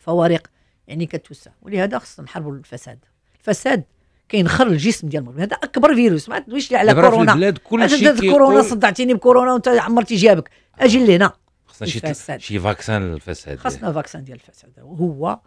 B: فوارق يعني كتوسع ولهذا خصنا نحاربوا الفساد الفساد كينخر الجسم ديال المغرب هذا اكبر فيروس ما تدويش لي على كورونا البلاد كل شيء كورونا صدعتيني بكورونا وانت عمرتي جابك اجي لهنا خصنا شي
A: شي فاكسان للفساد خصنا
B: فاكسان ديال الفساد هو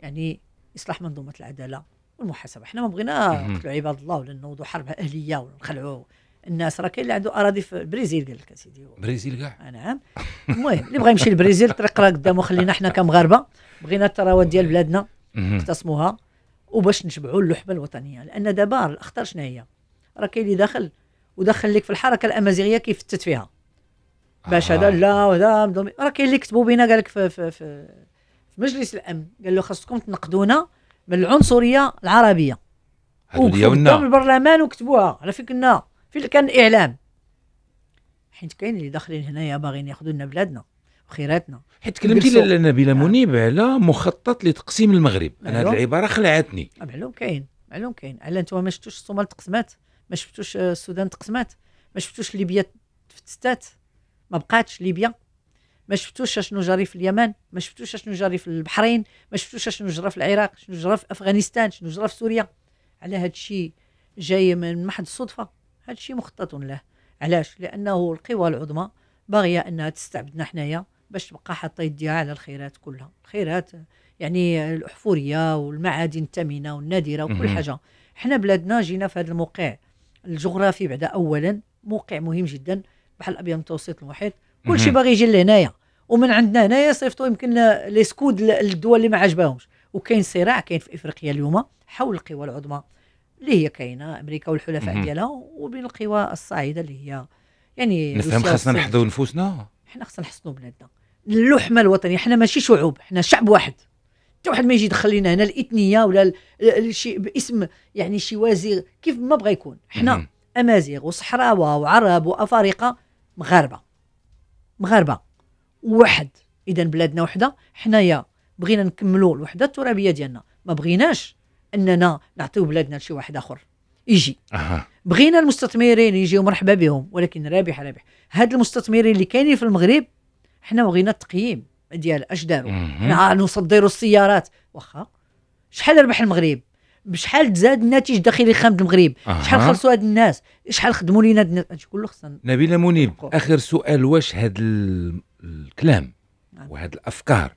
B: يعني اصلاح منظومه العداله والمحاسبه حنا ما بغينا نقتلوا عباد الله ولا نوضوا حرب اهليه ولا نخلعوا الناس راه كاين اللي عنده اراضي في البرازيل قال لك اسيدي البرازيل كاع آه، نعم المهم اللي بغى يمشي للبرازيل طريق راه قدامه خلينا حنا كمغاربه بغينا الثروات ديال بلادنا نقتسموها وباش نشبعوا اللحمه الوطنيه لان دابا الاخطر شنو هي راه كاين اللي داخل ودخل لك في الحركه الامازيغيه كيفتت فيها باش هذا آه. لا وهذا راه كاين اللي كتبوا بينا قال لك في, في, في, في مجلس الامن قال له خاصكم تنقدونا من العنصريه العربيه في البرلمان وكتبوها على فين كنا فين كان الاعلام حيت كاين اللي داخلين هنايا باغيين ياخذوا لنا بلادنا وخيراتنا حيت تكلمتي
A: نبيله آه. منيب على مخطط لتقسيم المغرب انا هذه العباره خلعتني آه،
B: معلوم كاين معلوم كاين على انتم ما شفتوش الصومال تقسمات ما شفتوش آه، السودان تقسمات ما شفتوش ليبيا تفتتات ما بقاتش ليبيا ما شفتوش شنو جرى في اليمن ما شفتوش شنو جرى في البحرين ما شفتوش شنو جرى في العراق شنو جرى في افغانستان شنو جرى في سوريا على هذا الشيء جاي من محض الصدفه هذا الشيء مخطط له علاش لانه القوى العظمى باغيه انها تستعبدنا حنايا باش تبقى حاطه يديها على الخيرات كلها الخيرات يعني الاحفوريه والمعادن الثمينه والنادره وكل حاجه حنا بلادنا جينا في هذا الموقع الجغرافي بعد اولا موقع مهم جدا بحال الابيض المتوسط المحيط كل شيء باغي يجي لهنايا ومن عندنا هنايا صيفطوا يمكن لي سكود للدول اللي ما عجبهمش وكاين صراع كاين في افريقيا اليوم حول القوى العظمى اللي هي كاينه امريكا والحلفاء ديالها وبين القوى الصاعده اللي هي يعني نفهم خاصنا نحضروا نفوسنا حنا خاصنا نحصنوا بلادنا اللحمه الوطنيه حنا ماشي شعوب حنا شعب واحد حتى واحد ما يجي يدخل لنا هنا الاثنيه ولا شي باسم يعني شي وزير كيف ما بغى يكون حنا امازيغ وصحراوه وعرب وافارقه مغاربه مغاربه واحد اذا بلادنا وحده حنايا بغينا نكملوا الوحده الترابيه ديالنا ما بغيناش اننا نعطيو بلادنا لشي واحد اخر يجي أه. بغينا المستثمرين يجيو مرحبا بهم ولكن رابح رابح هاد المستثمرين اللي كاينين في المغرب حنا بغينا التقييم ديال اش داروا نصدروا السيارات واخا شحال ربح المغرب بشحال تزاد الناتج الداخلي خام المغرب أه. شحال خلصوا هاد الناس شحال خدموا لينا هاد الناس هادشي كله خصنا
A: نبيله منيب اخر سؤال واش هاد الكلام نعم. وهاد الافكار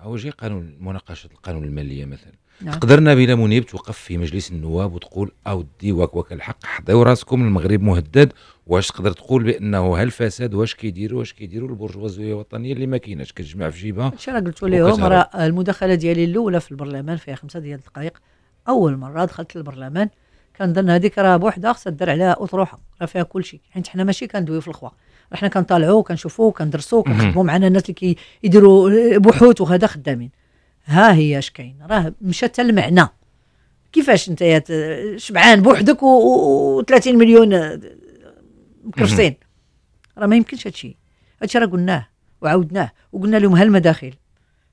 A: هو جاي قانون مناقشه القانون الماليه مثلا نعم. تقدر نبيله منيب توقف في مجلس النواب وتقول اودي واك وك الحق حضيو راسكم المغرب مهدد واش تقدر تقول بانه هالفساد واش كيديروا واش كيديروا البرجوازيه الوطنيه اللي ما كايناش كتجمع في جيبها هادشي انا قلت لهم راه
B: المداخله ديالي الاولى في البرلمان فيها خمسه ديال الدقائق اول مره دخلت للبرلمان كنظن هذيك راه بوحدها خصها دار عليها اطروحه راه فيها كل شيء حيت حنا ماشي كندويو في الخوا حنا كنطالعوا كنشوفوا كندرسوا كنخدموا معنا الناس اللي كيديروا بحوث وهذا خدامين ها هي اش كاين راه مشى حتى المعنى كيفاش انت شبعان بوحدك و30 مليون مكرسين راه ما يمكنش هادشي هادشي راه قلناه وعاودناه وقلنا لهم هالمداخل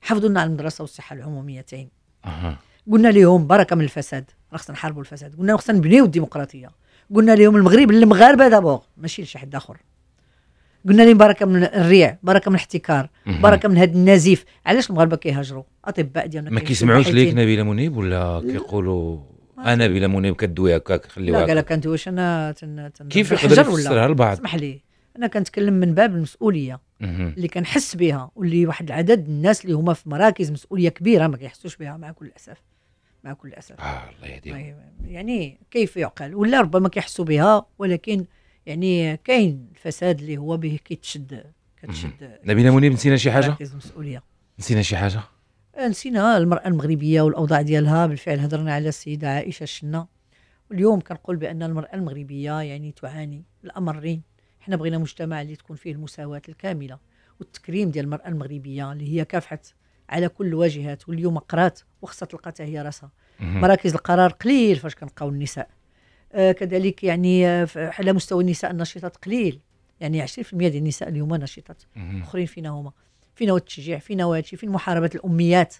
B: حافظوا لنا على المدرسه والصحه العموميتين قلنا لهم بركه من الفساد راه خصنا نحاربوا الفساد قلنا خصنا نبنيو الديمقراطيه قلنا لهم المغرب للمغاربه دابور ماشي لشي حد اخر قلنا لهم بركه من الريع بركه من الاحتكار بركه من هذا النزيف علاش المغاربه كيهاجروا اطباء ديالنا ما كيسمعوش ليك
A: نبيله منيب ولا كيقولوا انا بلا منيب كدوي هكاك خليوها لا قال
B: لك كندويش انا تن تن كيف يقدر يفسرها البعض اسمح لي انا كنتكلم من باب المسؤوليه اللي كنحس بها واللي واحد العدد الناس اللي هما في مراكز مسؤوليه كبيره ما كيحسوش بها مع كل الاسف مع كل الاسف اه الله يهديهم يعني كيف يعقل ولا ربما كيحسوا بها ولكن يعني كاين الفساد اللي هو به كيتشد
A: كتشد نبينا منيب نسينا شي حاجه المسؤوليه نسينا شي حاجه
B: آه، نسينا المراه المغربيه والاوضاع ديالها بالفعل هضرنا على السيده عائشه الشنا واليوم كنقول بان المراه المغربيه يعني تعاني الامرين حنا بغينا مجتمع اللي تكون فيه المساواه الكامله والتكريم ديال المراه المغربيه اللي هي كافحه على كل الواجهات واليوم قرات وخاصة تلقى هي راسها مراكز القرار قليل فاش كنلقاو النساء آه كذلك يعني آه، على مستوى النساء النشيطات قليل يعني 20% ديال النساء اليوم نشيطات اخرين فينا هما فينا التشجيع فينا هادشي فين محاربه الاميات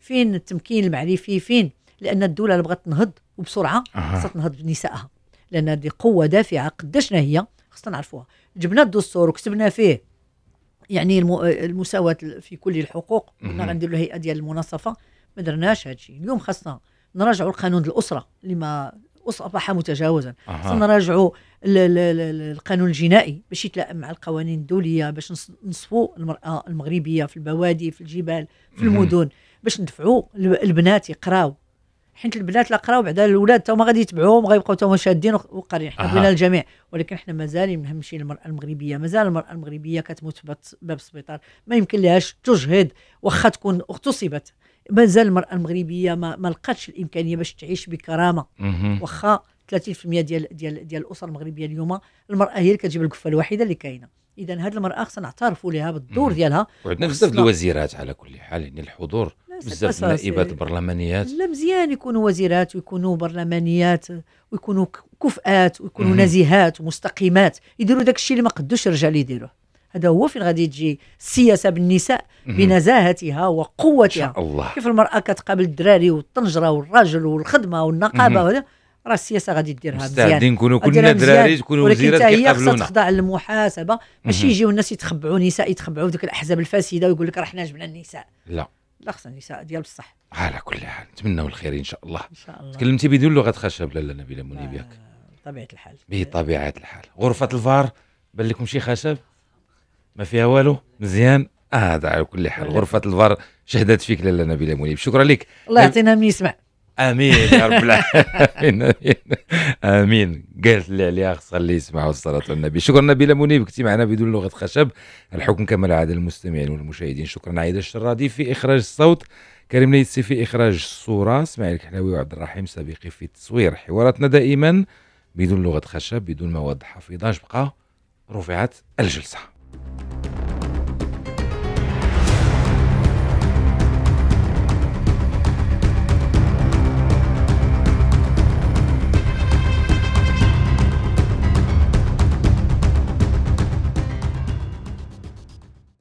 B: فين التمكين المعرفي فين لان الدوله اللي بغات تنهض وبسرعه خاصها تنهض بنسائها لان هذه قوه دافعه قداشنا هي خصنا نعرفوها جبنا الدستور وكتبنا فيه يعني المساواه في كل الحقوق كنا غنديروا الهيئه ديال المناصفه ما درناش هذا الشيء اليوم خاصنا نراجعوا القانون الاسره اللي ما اصبح متجاوزا أه. نراجعوا القانون الجنائي باش يتلائم مع القوانين الدوليه باش نصفوا المراه المغربيه في البوادي في الجبال في المدن باش ندفعوا البنات يقراو حيت البنات لا قراو بعدا الاولاد توما غادي يتبعوهم غيبقاو توما شادين وقارين حنا بين الجميع ولكن حنا مازالين مهمشين المراه المغربيه مازال المراه المغربيه كتموت باب السبيطار ما يمكن لهاش تجهد واخا تكون اغتصبت مازال المراه المغربيه ما, ما لقاتش الامكانيه باش تعيش بكرامه واخا 30% ديال ديال ديال الاسر المغربيه اليوم المراه هي اللي كتجيب الكفه الوحيده اللي كاينه اذا هذه المراه خصنا نعترفوا لها بالدور ديالها
A: وعندنا بزاف الوزيرات على كل حال يعني الحضور بزاف النائبات البرلمانيات لا
B: مزيان يكونوا وزيرات ويكونوا برلمانيات ويكونوا كفءات ويكونوا نزيهات ومستقيمات يديروا داك الشيء اللي ما قدوش الرجال يديروه هذا هو فين غادي تجي السياسه بالنساء بنزاهتها وقوتها الله. كيف المراه كتقابل الدراري والطنجره والراجل والخدمه والنقابه وهذا راه السياسه غادي ديرها مزيان مستعدين نكونوا كلنا دراري تكونوا وزيرات كيقابلونا ولكن تخضع للمحاسبه ماشي يجيو الناس يتخبعوا نساء يتخبعوا في ذوك الاحزاب الفاسده ويقول لك راه حنا جبنا النساء لا الاخص النساء ديال بصح
A: على كل حال نتمنوا الخير ان شاء الله ان شاء الله تكلمتي بدون لغه خشب لاله نبيله منيب ياك بطبيعه آه، الحال بطبيعه الحال غرفه الفار بان لكم شي خشب ما فيها والو مزيان آه، هذا آه على كل حال غرفه الفار شهدت فيك لاله نبيله منيب شكرا لك الله يعطينا من يسمع امين يا رب العالمين <laughs> امين, آمين. قالت اللي عليها خصها اللي يسمعوا الصلاه على النبي شكرا نبيله منيب كنتي معنا بدون لغه خشب الحكم كما العاده المستمعين والمشاهدين شكرا عيد الشرادي في اخراج الصوت كريم ليتسي في اخراج الصوره اسماعيل الكحلاوي وعبد الرحيم سابقي في التصوير حواراتنا دائما بدون لغه خشب بدون مواد حفيظه بقى رفعت الجلسه